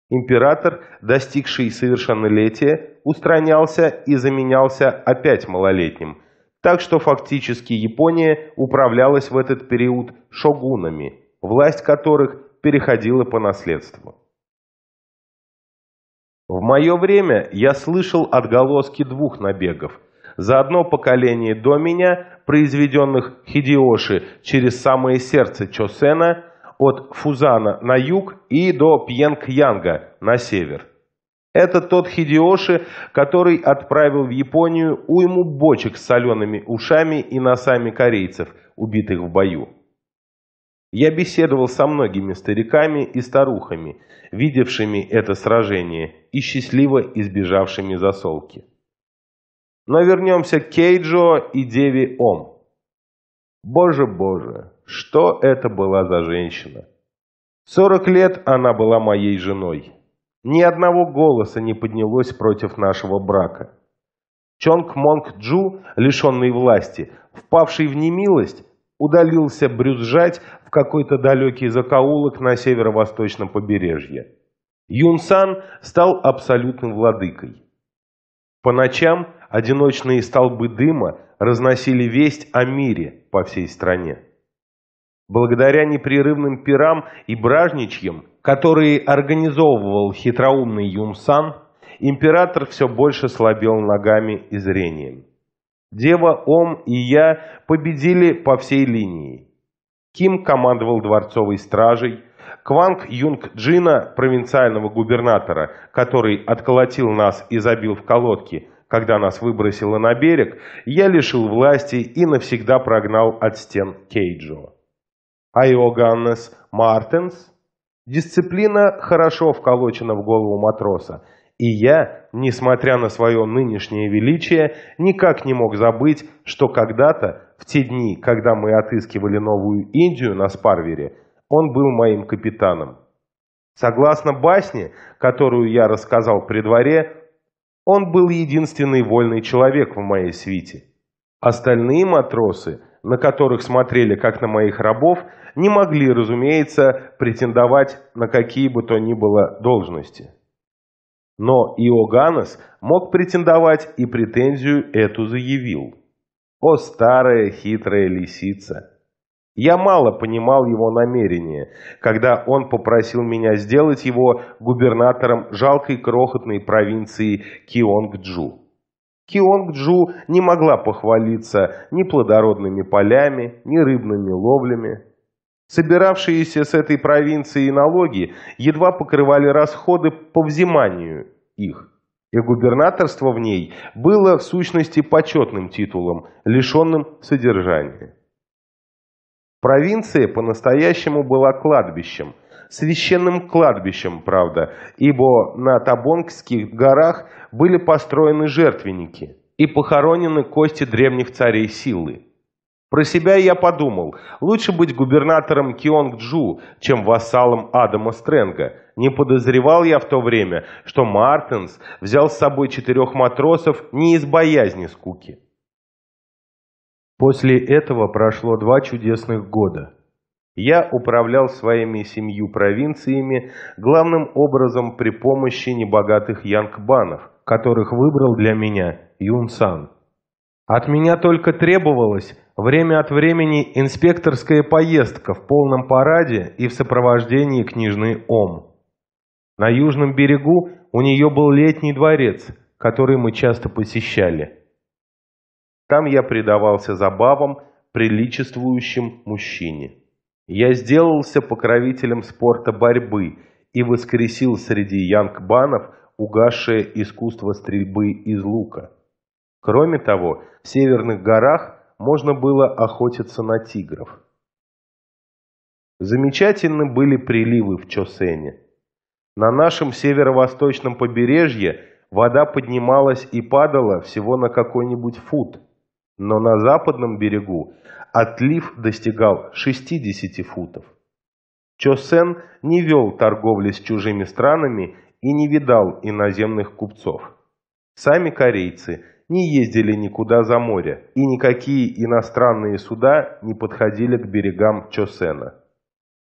Император, достигший совершеннолетия, устранялся и заменялся опять малолетним – так что фактически Япония управлялась в этот период шогунами, власть которых переходила по наследству. В мое время я слышал отголоски двух набегов. За одно поколение до меня, произведенных Хидиоши через самое сердце Чосена, от Фузана на юг и до Пьенг-Янга на север. Это тот Хидиоши, который отправил в Японию уйму бочек с солеными ушами и носами корейцев, убитых в бою. Я беседовал со многими стариками и старухами, видевшими это сражение и счастливо избежавшими засолки. Но вернемся к Кейджо и Деви Ом. Боже, боже, что это была за женщина? Сорок лет она была моей женой. Ни одного голоса не поднялось против нашего брака. Чонг Монг Джу, лишенный власти, впавший в немилость, удалился брюзжать в какой-то далекий закоулок на северо-восточном побережье. Юн Сан стал абсолютным владыкой. По ночам одиночные столбы дыма разносили весть о мире по всей стране. Благодаря непрерывным пирам и бражничьям, которые организовывал хитроумный Юмсан, император все больше слабел ногами и зрением. Дева Ом и я победили по всей линии. Ким командовал дворцовой стражей, Кванг Юнг Джина, провинциального губернатора, который отколотил нас и забил в колодки, когда нас выбросило на берег, я лишил власти и навсегда прогнал от стен Кейджо а Иоганнес Мартенс. Дисциплина хорошо вколочена в голову матроса, и я, несмотря на свое нынешнее величие, никак не мог забыть, что когда-то, в те дни, когда мы отыскивали Новую Индию на Спарвере, он был моим капитаном. Согласно басне, которую я рассказал при дворе, он был единственный вольный человек в моей свите. Остальные матросы – на которых смотрели как на моих рабов, не могли, разумеется, претендовать на какие бы то ни было должности. Но Иоганнес мог претендовать и претензию эту заявил. О, старая хитрая лисица! Я мало понимал его намерения, когда он попросил меня сделать его губернатором жалкой крохотной провинции Кионг-Джу. Кионг-Джу не могла похвалиться ни плодородными полями, ни рыбными ловлями. Собиравшиеся с этой провинции налоги едва покрывали расходы по взиманию их, и губернаторство в ней было в сущности почетным титулом, лишенным содержания. Провинция по-настоящему была кладбищем, священным кладбищем, правда, ибо на Табонгских горах были построены жертвенники и похоронены кости древних царей Силы. Про себя я подумал, лучше быть губернатором Кионг-Джу, чем вассалом Адама Стрэнга. Не подозревал я в то время, что Мартинс взял с собой четырех матросов не из боязни скуки. После этого прошло два чудесных года. Я управлял своими семью провинциями главным образом при помощи небогатых янгбанов, которых выбрал для меня Юнсан. От меня только требовалось время от времени инспекторская поездка в полном параде и в сопровождении книжный Ом. На южном берегу у нее был летний дворец, который мы часто посещали. Там я предавался забавам, приличествующим мужчине. Я сделался покровителем спорта борьбы и воскресил среди янгбанов угасшее искусство стрельбы из лука. Кроме того, в северных горах можно было охотиться на тигров. Замечательны были приливы в Чосене. На нашем северо-восточном побережье вода поднималась и падала всего на какой-нибудь фут, но на западном берегу отлив достигал 60 футов. Чосен не вел торговли с чужими странами и не видал иноземных купцов. Сами корейцы не ездили никуда за море, и никакие иностранные суда не подходили к берегам Чосена.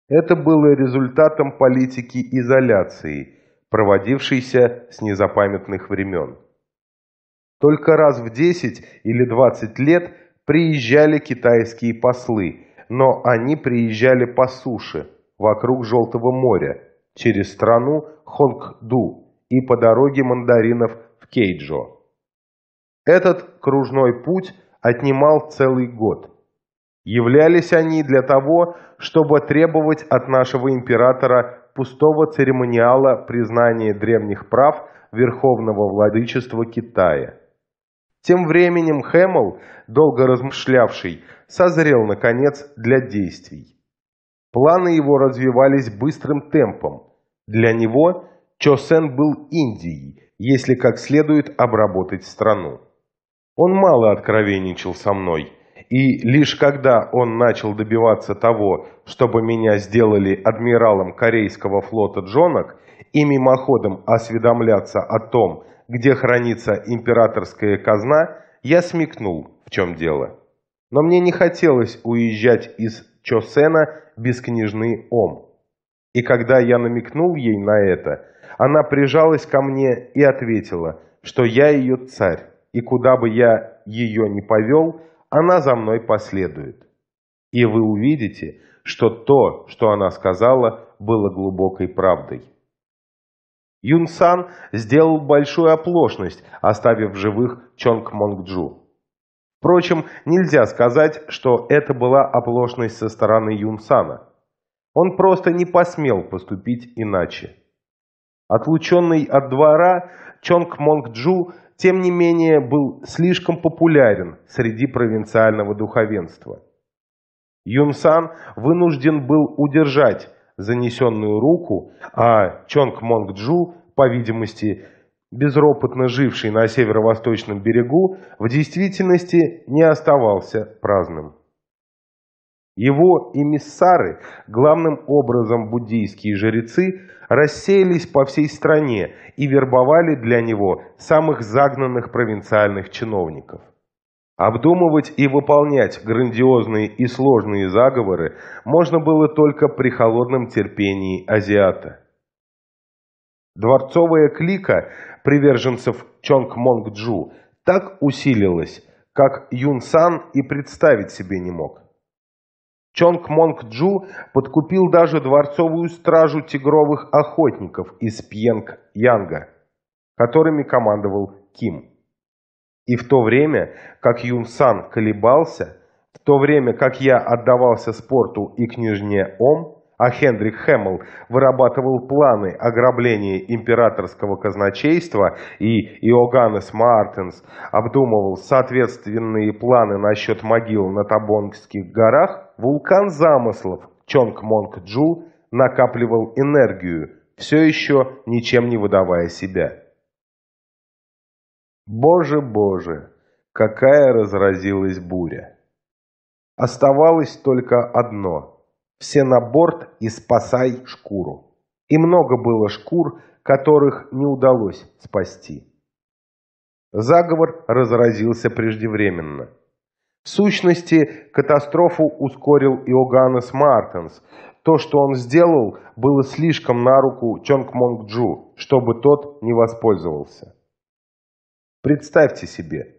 Это было результатом политики изоляции, проводившейся с незапамятных времен. Только раз в 10 или 20 лет приезжали китайские послы, но они приезжали по суше, вокруг Желтого моря, через страну Хонгду и по дороге мандаринов в Кейджо. Этот кружной путь отнимал целый год. Являлись они для того, чтобы требовать от нашего императора пустого церемониала признания древних прав Верховного Владычества Китая. Тем временем Хэмл, долго размышлявший, созрел, наконец, для действий. Планы его развивались быстрым темпом. Для него Чосен был Индией, если как следует обработать страну. Он мало откровенничал со мной, и лишь когда он начал добиваться того, чтобы меня сделали адмиралом корейского флота Джонок и мимоходом осведомляться о том, где хранится императорская казна, я смекнул, в чем дело. Но мне не хотелось уезжать из Чосена без княжны Ом. И когда я намекнул ей на это, она прижалась ко мне и ответила, что я ее царь, и куда бы я ее ни повел, она за мной последует. И вы увидите, что то, что она сказала, было глубокой правдой. Юн Сан сделал большую оплошность, оставив в живых Чонг Монгджу. Впрочем, нельзя сказать, что это была оплошность со стороны Юн Сана. Он просто не посмел поступить иначе. Отлученный от двора, Чонг Монгджу, тем не менее, был слишком популярен среди провинциального духовенства. Юн Сан вынужден был удержать занесенную руку, а Чонг Монг Джу, по видимости, безропотно живший на северо-восточном берегу, в действительности не оставался праздным. Его эмиссары, главным образом буддийские жрецы, рассеялись по всей стране и вербовали для него самых загнанных провинциальных чиновников. Обдумывать и выполнять грандиозные и сложные заговоры можно было только при холодном терпении азиата. Дворцовая клика приверженцев Чонг Монг Джу так усилилась, как Юн Сан и представить себе не мог. Чонг Монг Джу подкупил даже дворцовую стражу тигровых охотников из Пьенг Янга, которыми командовал Ким. И в то время, как Юм Сан колебался, в то время, как я отдавался спорту и княжне Ом, а Хендрик Хэммел вырабатывал планы ограбления императорского казначейства, и Иоганнес Мартинс обдумывал соответственные планы насчет могил на Табонгских горах, вулкан замыслов Чонг Монг Джу накапливал энергию, все еще ничем не выдавая себя. Боже, боже, какая разразилась буря! Оставалось только одно – все на борт и спасай шкуру. И много было шкур, которых не удалось спасти. Заговор разразился преждевременно. В сущности, катастрофу ускорил Иоганнес Мартенс. То, что он сделал, было слишком на руку Чонг Чонгмонгджу, чтобы тот не воспользовался. Представьте себе,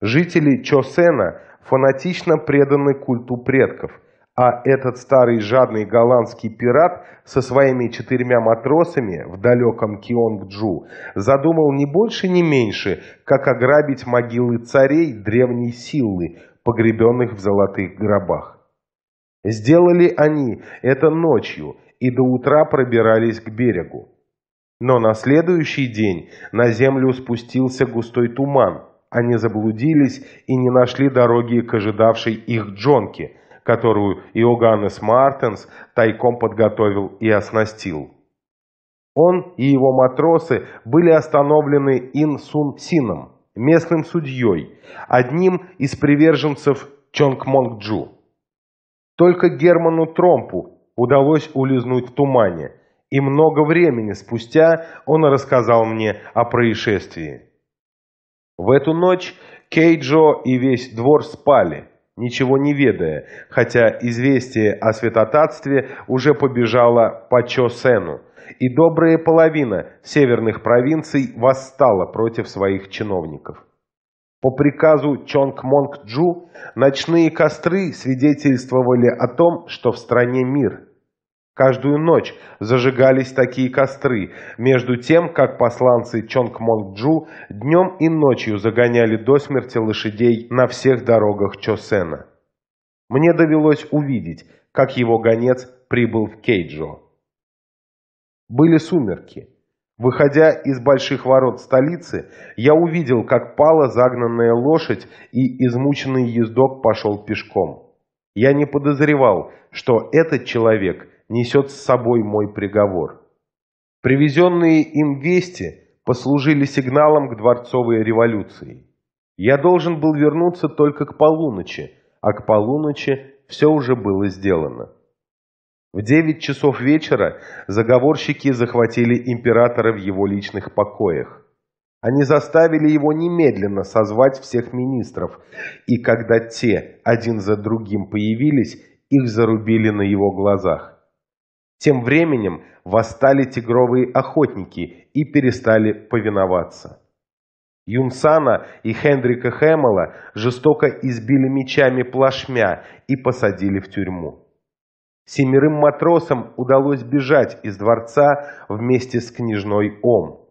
жители Чосена фанатично преданы культу предков, а этот старый жадный голландский пират со своими четырьмя матросами в далеком Кионг-Джу задумал не больше, не меньше, как ограбить могилы царей древней силы, погребенных в золотых гробах. Сделали они это ночью и до утра пробирались к берегу. Но на следующий день на землю спустился густой туман. Они заблудились и не нашли дороги к ожидавшей их джонке, которую Иоганнес Мартенс тайком подготовил и оснастил. Он и его матросы были остановлены Ин Сун Сином, местным судьей, одним из приверженцев Чонг Монг Джу. Только Герману Тромпу удалось улизнуть в тумане – и много времени спустя он рассказал мне о происшествии. В эту ночь Кейджо и весь двор спали, ничего не ведая, хотя известие о святотатстве уже побежало по Чосену, и добрая половина северных провинций восстала против своих чиновников. По приказу Чонг-Монг-Джу ночные костры свидетельствовали о том, что в стране мир – Каждую ночь зажигались такие костры, между тем, как посланцы Чонгмонг-Джу днем и ночью загоняли до смерти лошадей на всех дорогах Чосена. Мне довелось увидеть, как его гонец прибыл в Кейджо. Были сумерки. Выходя из больших ворот столицы, я увидел, как пала загнанная лошадь и измученный ездок пошел пешком. Я не подозревал, что этот человек – несет с собой мой приговор. Привезенные им вести послужили сигналом к дворцовой революции. Я должен был вернуться только к полуночи, а к полуночи все уже было сделано. В девять часов вечера заговорщики захватили императора в его личных покоях. Они заставили его немедленно созвать всех министров, и когда те один за другим появились, их зарубили на его глазах. Тем временем восстали тигровые охотники и перестали повиноваться. Юмсана и Хендрика Хэмела жестоко избили мечами плашмя и посадили в тюрьму. Семерым матросам удалось бежать из дворца вместе с княжной Ом.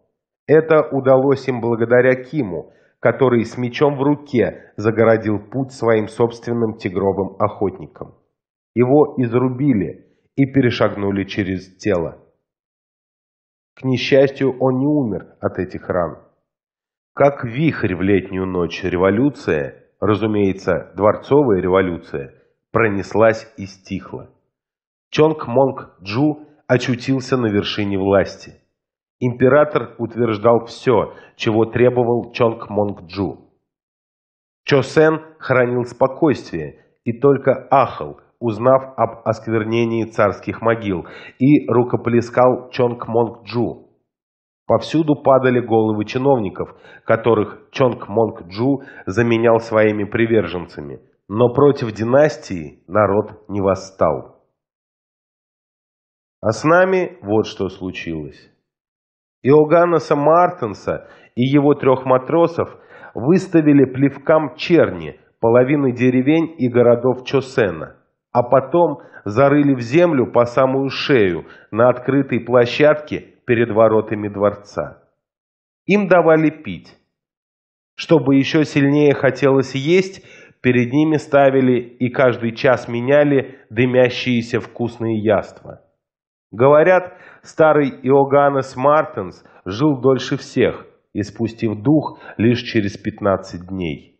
Это удалось им благодаря Киму, который с мечом в руке загородил путь своим собственным тигровым охотникам. Его изрубили – и перешагнули через тело. К несчастью, он не умер от этих ран. Как вихрь в летнюю ночь революция, разумеется, дворцовая революция, пронеслась и стихла. Чонг Монг Джу очутился на вершине власти. Император утверждал все, чего требовал Чонг Монг Джу. Чосен хранил спокойствие и только ахал, узнав об осквернении царских могил, и рукоплескал Чонг Монг Джу. Повсюду падали головы чиновников, которых Чонг Монг Джу заменял своими приверженцами, но против династии народ не восстал. А с нами вот что случилось. Иоганнеса Мартенса и его трех матросов выставили плевкам черни половины деревень и городов Чосена – а потом зарыли в землю по самую шею на открытой площадке перед воротами дворца. Им давали пить. Чтобы еще сильнее хотелось есть, перед ними ставили и каждый час меняли дымящиеся вкусные яства. Говорят, старый Иоганнес Мартенс жил дольше всех, испустив дух лишь через 15 дней.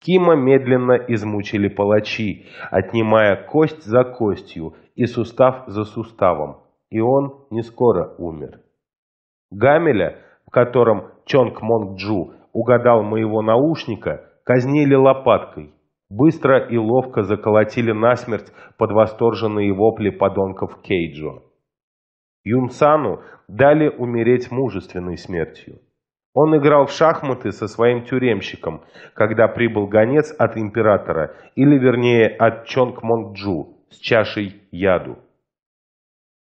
Кима медленно измучили палачи, отнимая кость за костью и сустав за суставом, и он не скоро умер. Гамеля, в котором Чонг Монг Джу угадал моего наушника, казнили лопаткой. Быстро и ловко заколотили насмерть под восторженные вопли подонков Кейджо. Юмсану дали умереть мужественной смертью. Он играл в шахматы со своим тюремщиком, когда прибыл гонец от императора, или вернее от Чонг Монджу с чашей яду.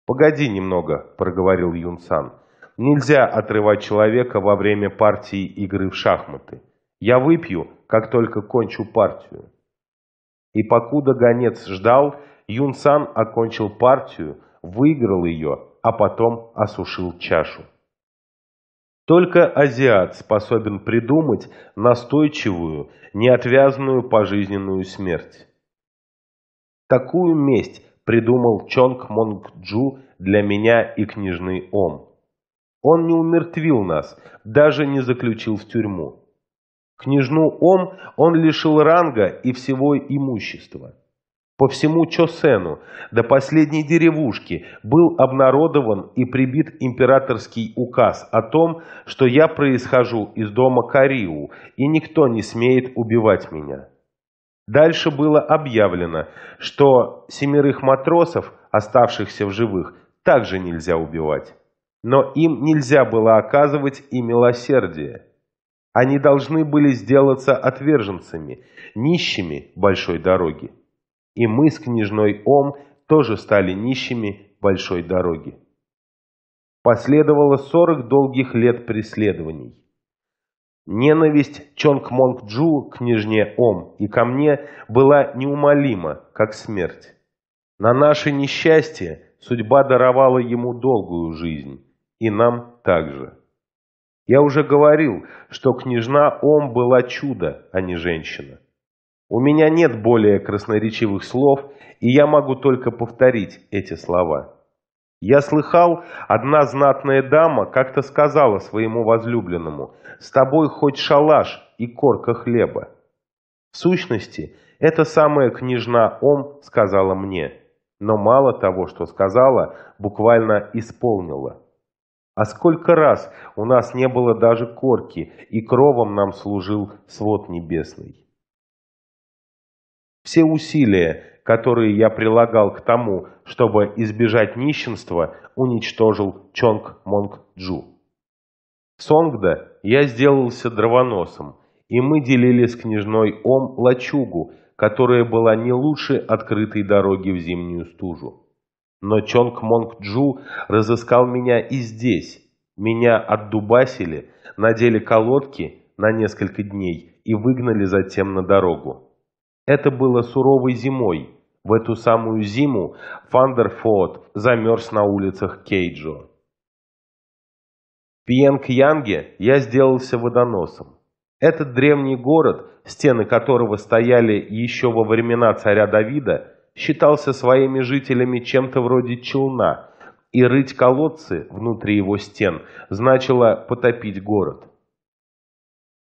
«Погоди немного», — проговорил Юн Сан. «Нельзя отрывать человека во время партии игры в шахматы. Я выпью, как только кончу партию». И покуда гонец ждал, Юн Сан окончил партию, выиграл ее, а потом осушил чашу. Только азиат способен придумать настойчивую, неотвязную пожизненную смерть. Такую месть придумал Чонг Монгджу для меня и книжный Ом. Он не умертвил нас, даже не заключил в тюрьму. Княжну Ом он лишил ранга и всего имущества. По всему Чосену до последней деревушки был обнародован и прибит императорский указ о том, что я происхожу из дома Кариу, и никто не смеет убивать меня. Дальше было объявлено, что семерых матросов, оставшихся в живых, также нельзя убивать. Но им нельзя было оказывать и милосердие. Они должны были сделаться отверженцами, нищими большой дороги и мы с княжной Ом тоже стали нищими большой дороги. Последовало 40 долгих лет преследований. Ненависть Чонг Монг Джу к княжне Ом и ко мне была неумолима, как смерть. На наше несчастье судьба даровала ему долгую жизнь, и нам также. Я уже говорил, что княжна Ом была чудо, а не женщина. У меня нет более красноречивых слов, и я могу только повторить эти слова. Я слыхал, одна знатная дама как-то сказала своему возлюбленному, «С тобой хоть шалаш и корка хлеба». В сущности, эта самая княжна Ом сказала мне, но мало того, что сказала, буквально исполнила. А сколько раз у нас не было даже корки, и кровом нам служил свод небесный. Все усилия, которые я прилагал к тому, чтобы избежать нищенства, уничтожил Чонг Монг Джу. Сонгда я сделался дровоносом, и мы делили с княжной Ом лачугу, которая была не лучше открытой дороги в зимнюю стужу. Но Чонг Монг Джу разыскал меня и здесь. Меня отдубасили, надели колодки на несколько дней и выгнали затем на дорогу. Это было суровой зимой. В эту самую зиму Фандерфорд замерз на улицах Кейджо. В Пьенг-Янге я сделался водоносом. Этот древний город, стены которого стояли еще во времена царя Давида, считался своими жителями чем-то вроде челна, и рыть колодцы внутри его стен значило потопить город.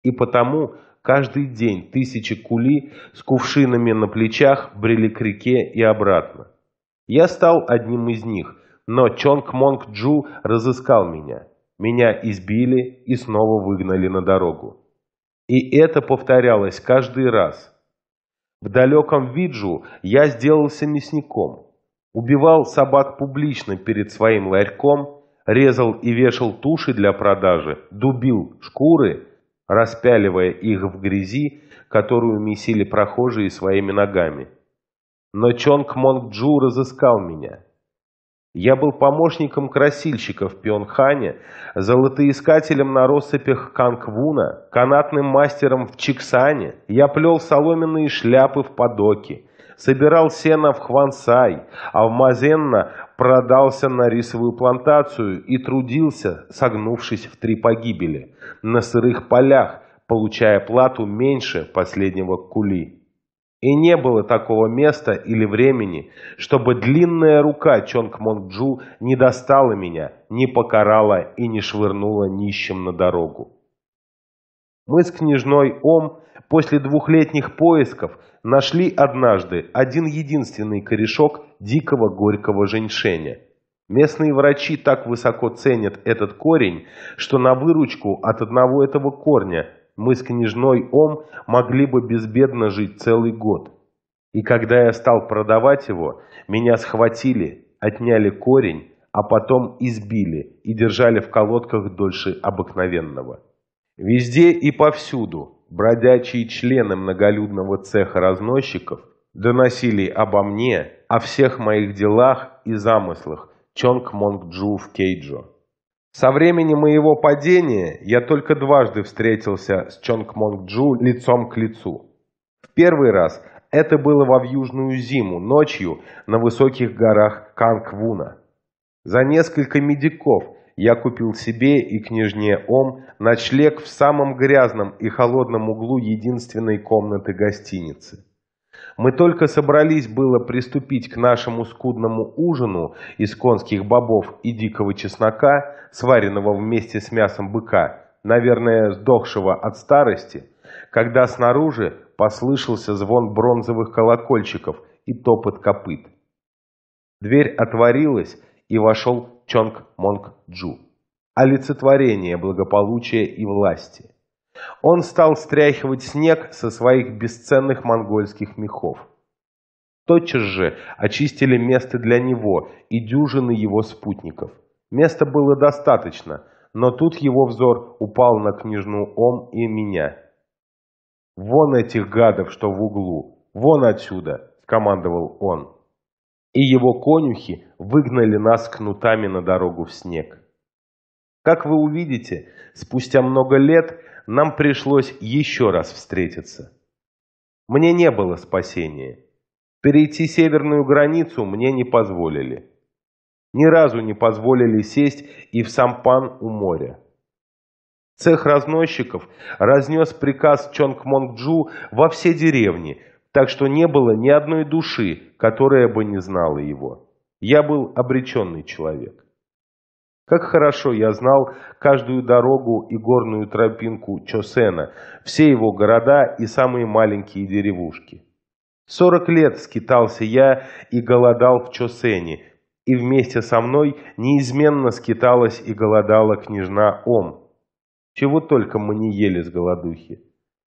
И потому Каждый день тысячи кули с кувшинами на плечах брели к реке и обратно. Я стал одним из них, но Чонг Монг Джу разыскал меня. Меня избили и снова выгнали на дорогу. И это повторялось каждый раз. В далеком Виджу я сделался мясником. Убивал собак публично перед своим ларьком, резал и вешал туши для продажи, дубил шкуры – распяливая их в грязи, которую месили прохожие своими ногами. Но Чонг Монгджу разыскал меня. Я был помощником красильщика в Пьонхане, золотоискателем на россыпях Канквуна, канатным мастером в Чиксане. Я плел соломенные шляпы в Подоке, собирал сено в Хвансай, а в Мазенна продался на рисовую плантацию и трудился, согнувшись в три погибели, на сырых полях, получая плату меньше последнего кули. И не было такого места или времени, чтобы длинная рука Чонг Монджу не достала меня, не покарала и не швырнула нищим на дорогу. Мы с княжной Ом после двухлетних поисков нашли однажды один-единственный корешок дикого горького женьшеня. Местные врачи так высоко ценят этот корень, что на выручку от одного этого корня мы с княжной Ом могли бы безбедно жить целый год. И когда я стал продавать его, меня схватили, отняли корень, а потом избили и держали в колодках дольше обыкновенного. Везде и повсюду бродячие члены многолюдного цеха разносчиков доносили обо мне, о всех моих делах и замыслах Чонг Монг Джу в Кейджо. Со времени моего падения я только дважды встретился с Чонг Монг Джу лицом к лицу. В первый раз это было во вьюжную зиму, ночью, на высоких горах Канквуна. За несколько медиков я купил себе и княжне Ом ночлег в самом грязном и холодном углу единственной комнаты гостиницы. Мы только собрались было приступить к нашему скудному ужину из конских бобов и дикого чеснока, сваренного вместе с мясом быка, наверное, сдохшего от старости, когда снаружи послышался звон бронзовых колокольчиков и топот копыт. Дверь отворилась, и вошел Чонг Монг Джу, олицетворение благополучия и власти. Он стал стряхивать снег со своих бесценных монгольских мехов. Тотчас же очистили место для него и дюжины его спутников. Места было достаточно, но тут его взор упал на книжную Ом и меня. «Вон этих гадов, что в углу! Вон отсюда!» – командовал он и его конюхи выгнали нас кнутами на дорогу в снег. Как вы увидите, спустя много лет нам пришлось еще раз встретиться. Мне не было спасения. Перейти северную границу мне не позволили. Ни разу не позволили сесть и в сампан у моря. Цех разносчиков разнес приказ Чонг Чонгмонгджу во все деревни, так что не было ни одной души, которая бы не знала его. Я был обреченный человек. Как хорошо я знал каждую дорогу и горную тропинку Чосена, все его города и самые маленькие деревушки. Сорок лет скитался я и голодал в Чосене, и вместе со мной неизменно скиталась и голодала княжна Ом. Чего только мы не ели с голодухи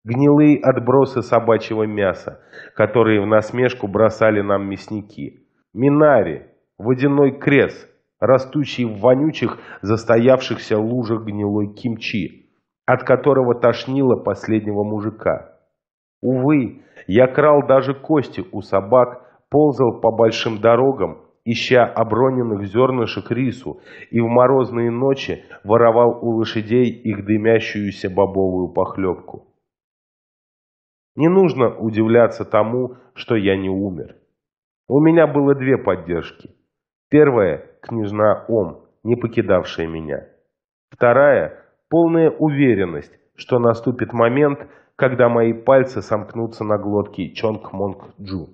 гнилые отбросы собачьего мяса, которые в насмешку бросали нам мясники, минари, водяной крест, растущий в вонючих, застоявшихся лужах гнилой кимчи, от которого тошнило последнего мужика. Увы, я крал даже кости у собак, ползал по большим дорогам, ища оброненных зернышек рису, и в морозные ночи воровал у лошадей их дымящуюся бобовую похлебку. Не нужно удивляться тому, что я не умер. У меня было две поддержки. Первая – княжна Ом, не покидавшая меня. Вторая – полная уверенность, что наступит момент, когда мои пальцы сомкнутся на глотке Чонг Монг Джу.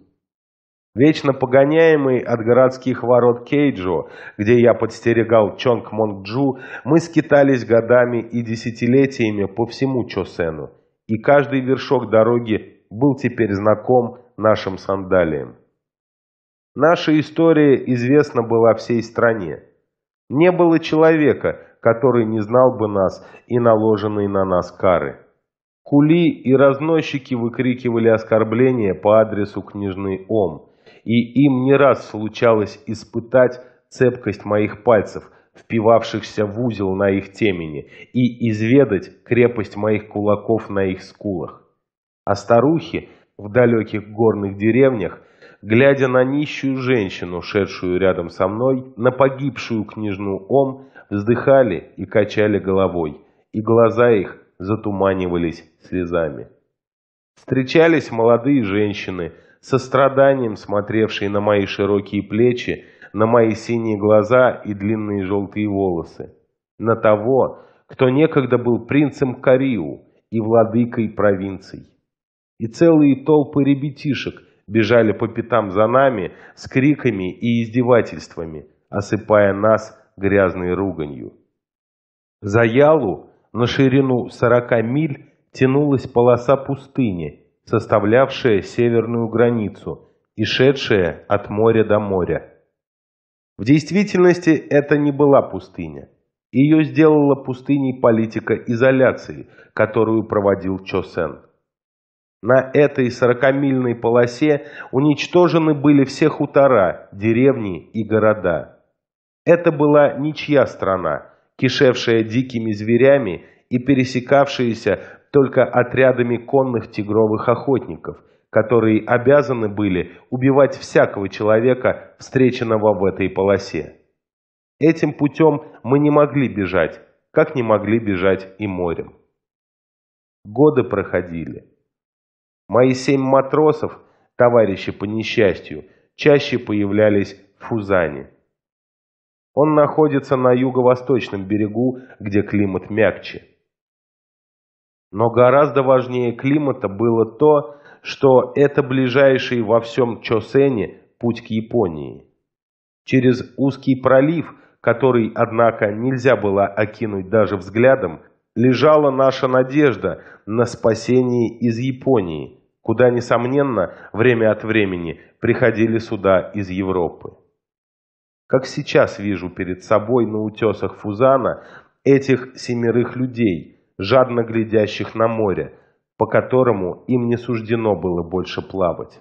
Вечно погоняемый от городских ворот Кейджо, где я подстерегал Чонг Монг Джу, мы скитались годами и десятилетиями по всему Чосену и каждый вершок дороги был теперь знаком нашим сандалиям. Наша история известна была всей стране. Не было человека, который не знал бы нас и наложенные на нас кары. Кули и разносчики выкрикивали оскорбления по адресу княжны Ом, и им не раз случалось испытать цепкость моих пальцев – впивавшихся в узел на их темени, и изведать крепость моих кулаков на их скулах. А старухи в далеких горных деревнях, глядя на нищую женщину, шедшую рядом со мной, на погибшую княжну Ом, вздыхали и качали головой, и глаза их затуманивались слезами. Встречались молодые женщины, со страданием смотревшие на мои широкие плечи, на мои синие глаза и длинные желтые волосы, на того, кто некогда был принцем Кариу и владыкой провинций. И целые толпы ребятишек бежали по пятам за нами с криками и издевательствами, осыпая нас грязной руганью. За Ялу на ширину 40 миль тянулась полоса пустыни, составлявшая северную границу и шедшая от моря до моря. В действительности это не была пустыня. Ее сделала пустыней политика изоляции, которую проводил Чо Сен. На этой сорокамильной полосе уничтожены были все хутора, деревни и города. Это была ничья страна, кишевшая дикими зверями и пересекавшаяся только отрядами конных тигровых охотников – которые обязаны были убивать всякого человека, встреченного в этой полосе. Этим путем мы не могли бежать, как не могли бежать и морем. Годы проходили. Мои семь матросов, товарищи по несчастью, чаще появлялись в Фузане. Он находится на юго-восточном берегу, где климат мягче. Но гораздо важнее климата было то, что это ближайший во всем Чосене путь к Японии. Через узкий пролив, который, однако, нельзя было окинуть даже взглядом, лежала наша надежда на спасение из Японии, куда, несомненно, время от времени приходили суда из Европы. Как сейчас вижу перед собой на утесах Фузана этих семерых людей, жадно глядящих на море, по которому им не суждено было больше плавать.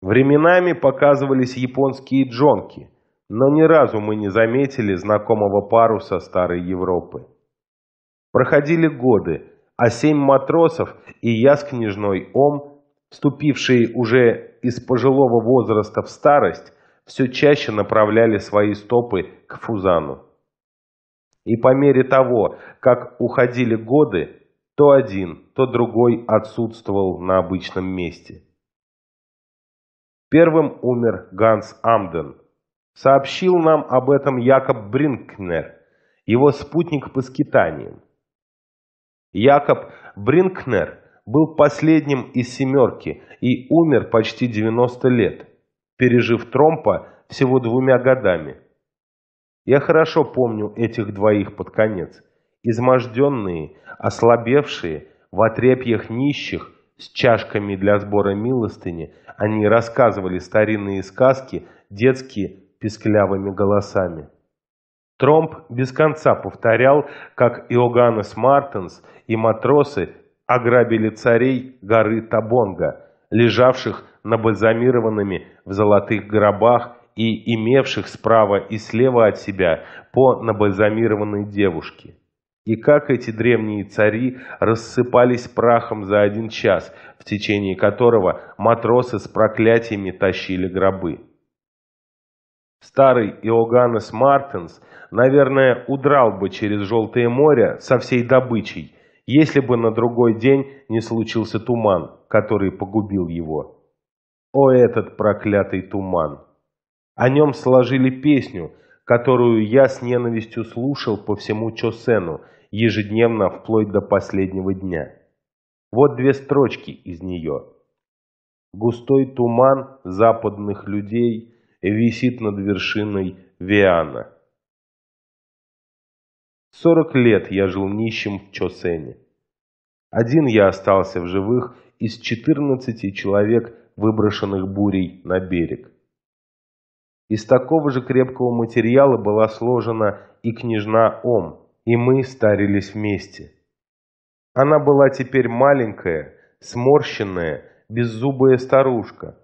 Временами показывались японские джонки, но ни разу мы не заметили знакомого паруса старой Европы. Проходили годы, а семь матросов и я с княжной Ом, вступившие уже из пожилого возраста в старость, все чаще направляли свои стопы к Фузану. И по мере того, как уходили годы, то один, то другой отсутствовал на обычном месте. Первым умер Ганс Амден. Сообщил нам об этом Якоб Бринкнер, его спутник по скитаниям. Якоб Бринкнер был последним из «семерки» и умер почти 90 лет, пережив Тромпа всего двумя годами. Я хорошо помню этих двоих под конец изможденные, ослабевшие, в отрепьях нищих, с чашками для сбора милостыни, они рассказывали старинные сказки, детские, писклявыми голосами. Тромп без конца повторял, как Иоганнес Мартенс и матросы ограбили царей горы Табонга, лежавших на бальзамированными в золотых гробах и имевших справа и слева от себя по набальзамированной девушке. И как эти древние цари рассыпались прахом за один час, в течение которого матросы с проклятиями тащили гробы. Старый Иоганнес Мартинс, наверное, удрал бы через Желтое море со всей добычей, если бы на другой день не случился туман, который погубил его. О, этот проклятый туман! О нем сложили песню, которую я с ненавистью слушал по всему Чосену – ежедневно вплоть до последнего дня. Вот две строчки из нее. Густой туман западных людей висит над вершиной Виана. Сорок лет я жил нищим в Чосене. Один я остался в живых из четырнадцати человек, выброшенных бурей на берег. Из такого же крепкого материала была сложена и княжна Ом, и мы старились вместе. Она была теперь маленькая, сморщенная, беззубая старушка,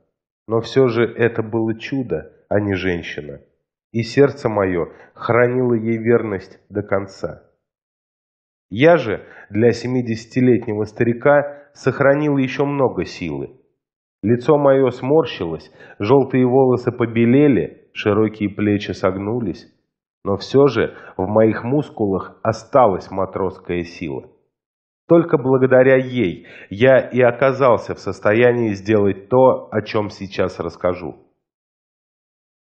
но все же это было чудо, а не женщина, и сердце мое хранило ей верность до конца. Я же для семидесятилетнего старика сохранил еще много силы. Лицо мое сморщилось, желтые волосы побелели, широкие плечи согнулись, но все же в моих мускулах осталась матросская сила. Только благодаря ей я и оказался в состоянии сделать то, о чем сейчас расскажу.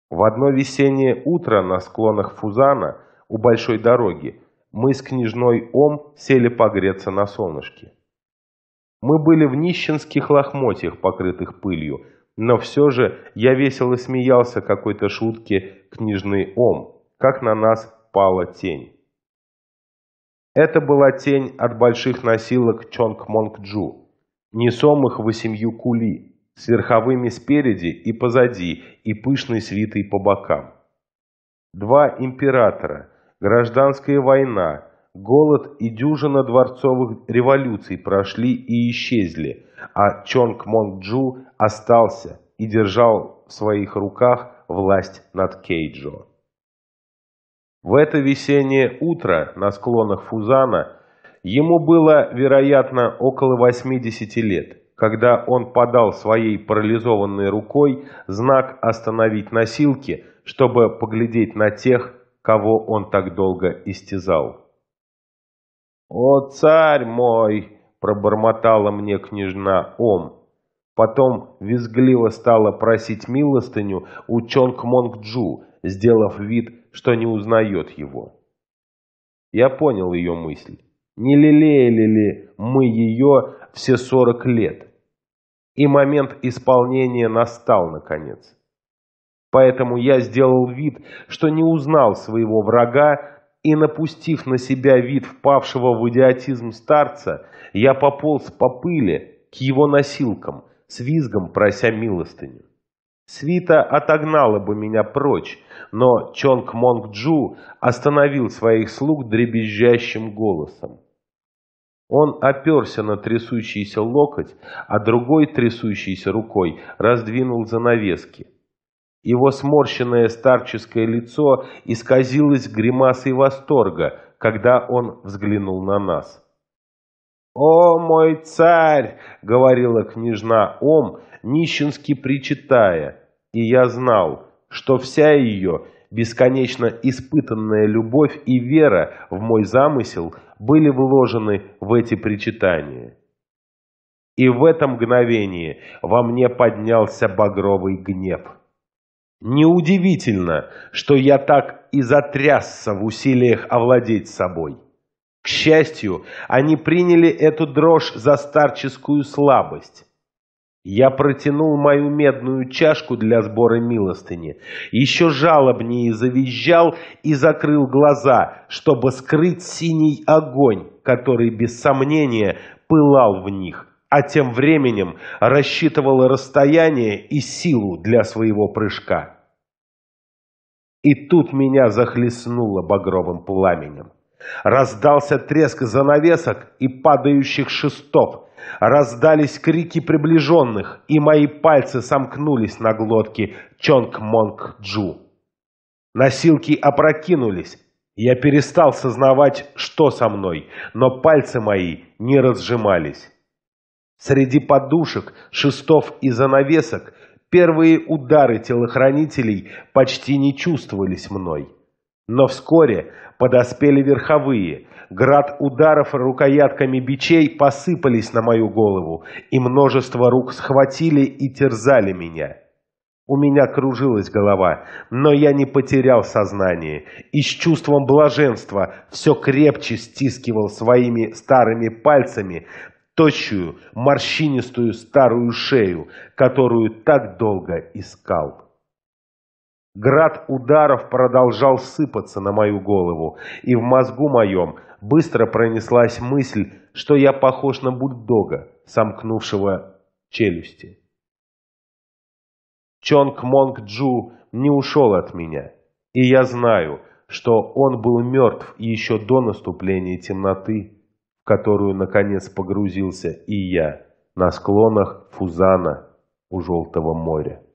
В одно весеннее утро на склонах Фузана у большой дороги мы с княжной Ом сели погреться на солнышке. Мы были в нищенских лохмотьях, покрытых пылью, но все же я весело смеялся какой-то шутке княжной Ом, как на нас пала тень. Это была тень от больших носилок Чонг-Монг-Джу, несомых восемью кули, с верховыми спереди и позади, и пышной свитой по бокам. Два императора, гражданская война, голод и дюжина дворцовых революций прошли и исчезли, а Чонг Монг-Джу остался и держал в своих руках власть над Кейджо. В это весеннее утро на склонах Фузана ему было, вероятно, около 80 лет, когда он подал своей парализованной рукой знак «Остановить носилки», чтобы поглядеть на тех, кого он так долго истязал. «О, царь мой!» — пробормотала мне княжна Ом. Потом визгливо стала просить милостыню у Чонг Монг Джу — сделав вид, что не узнает его. Я понял ее мысль. Не лелеяли ли мы ее все сорок лет? И момент исполнения настал, наконец. Поэтому я сделал вид, что не узнал своего врага, и, напустив на себя вид впавшего в идиотизм старца, я пополз по пыли к его носилкам, с визгом прося милостыню. Свита отогнала бы меня прочь, но Чонг Монг Джу остановил своих слуг дребезжащим голосом. Он оперся на трясущийся локоть, а другой трясущейся рукой раздвинул занавески. Его сморщенное старческое лицо исказилось гримасой восторга, когда он взглянул на нас. «О, мой царь!» — говорила княжна Ом, нищенски причитая и я знал, что вся ее бесконечно испытанная любовь и вера в мой замысел были вложены в эти причитания. И в это мгновение во мне поднялся багровый гнев. Неудивительно, что я так и затрясся в усилиях овладеть собой. К счастью, они приняли эту дрожь за старческую слабость, я протянул мою медную чашку для сбора милостыни, еще жалобнее завизжал и закрыл глаза, чтобы скрыть синий огонь, который, без сомнения, пылал в них, а тем временем рассчитывал расстояние и силу для своего прыжка. И тут меня захлестнуло багровым пламенем. Раздался треск занавесок и падающих шестов, Раздались крики приближенных, и мои пальцы сомкнулись на глотке Чонг-Монг-Джу. Носилки опрокинулись. Я перестал сознавать, что со мной, но пальцы мои не разжимались. Среди подушек, шестов и занавесок первые удары телохранителей почти не чувствовались мной. Но вскоре подоспели верховые, Град ударов рукоятками бичей посыпались на мою голову, и множество рук схватили и терзали меня. У меня кружилась голова, но я не потерял сознание и с чувством блаженства все крепче стискивал своими старыми пальцами тощую, морщинистую старую шею, которую так долго искал. Град ударов продолжал сыпаться на мою голову, и в мозгу моем быстро пронеслась мысль, что я похож на бульдога, сомкнувшего челюсти. Чонг Монг Джу не ушел от меня, и я знаю, что он был мертв еще до наступления темноты, в которую, наконец, погрузился и я на склонах Фузана у Желтого моря.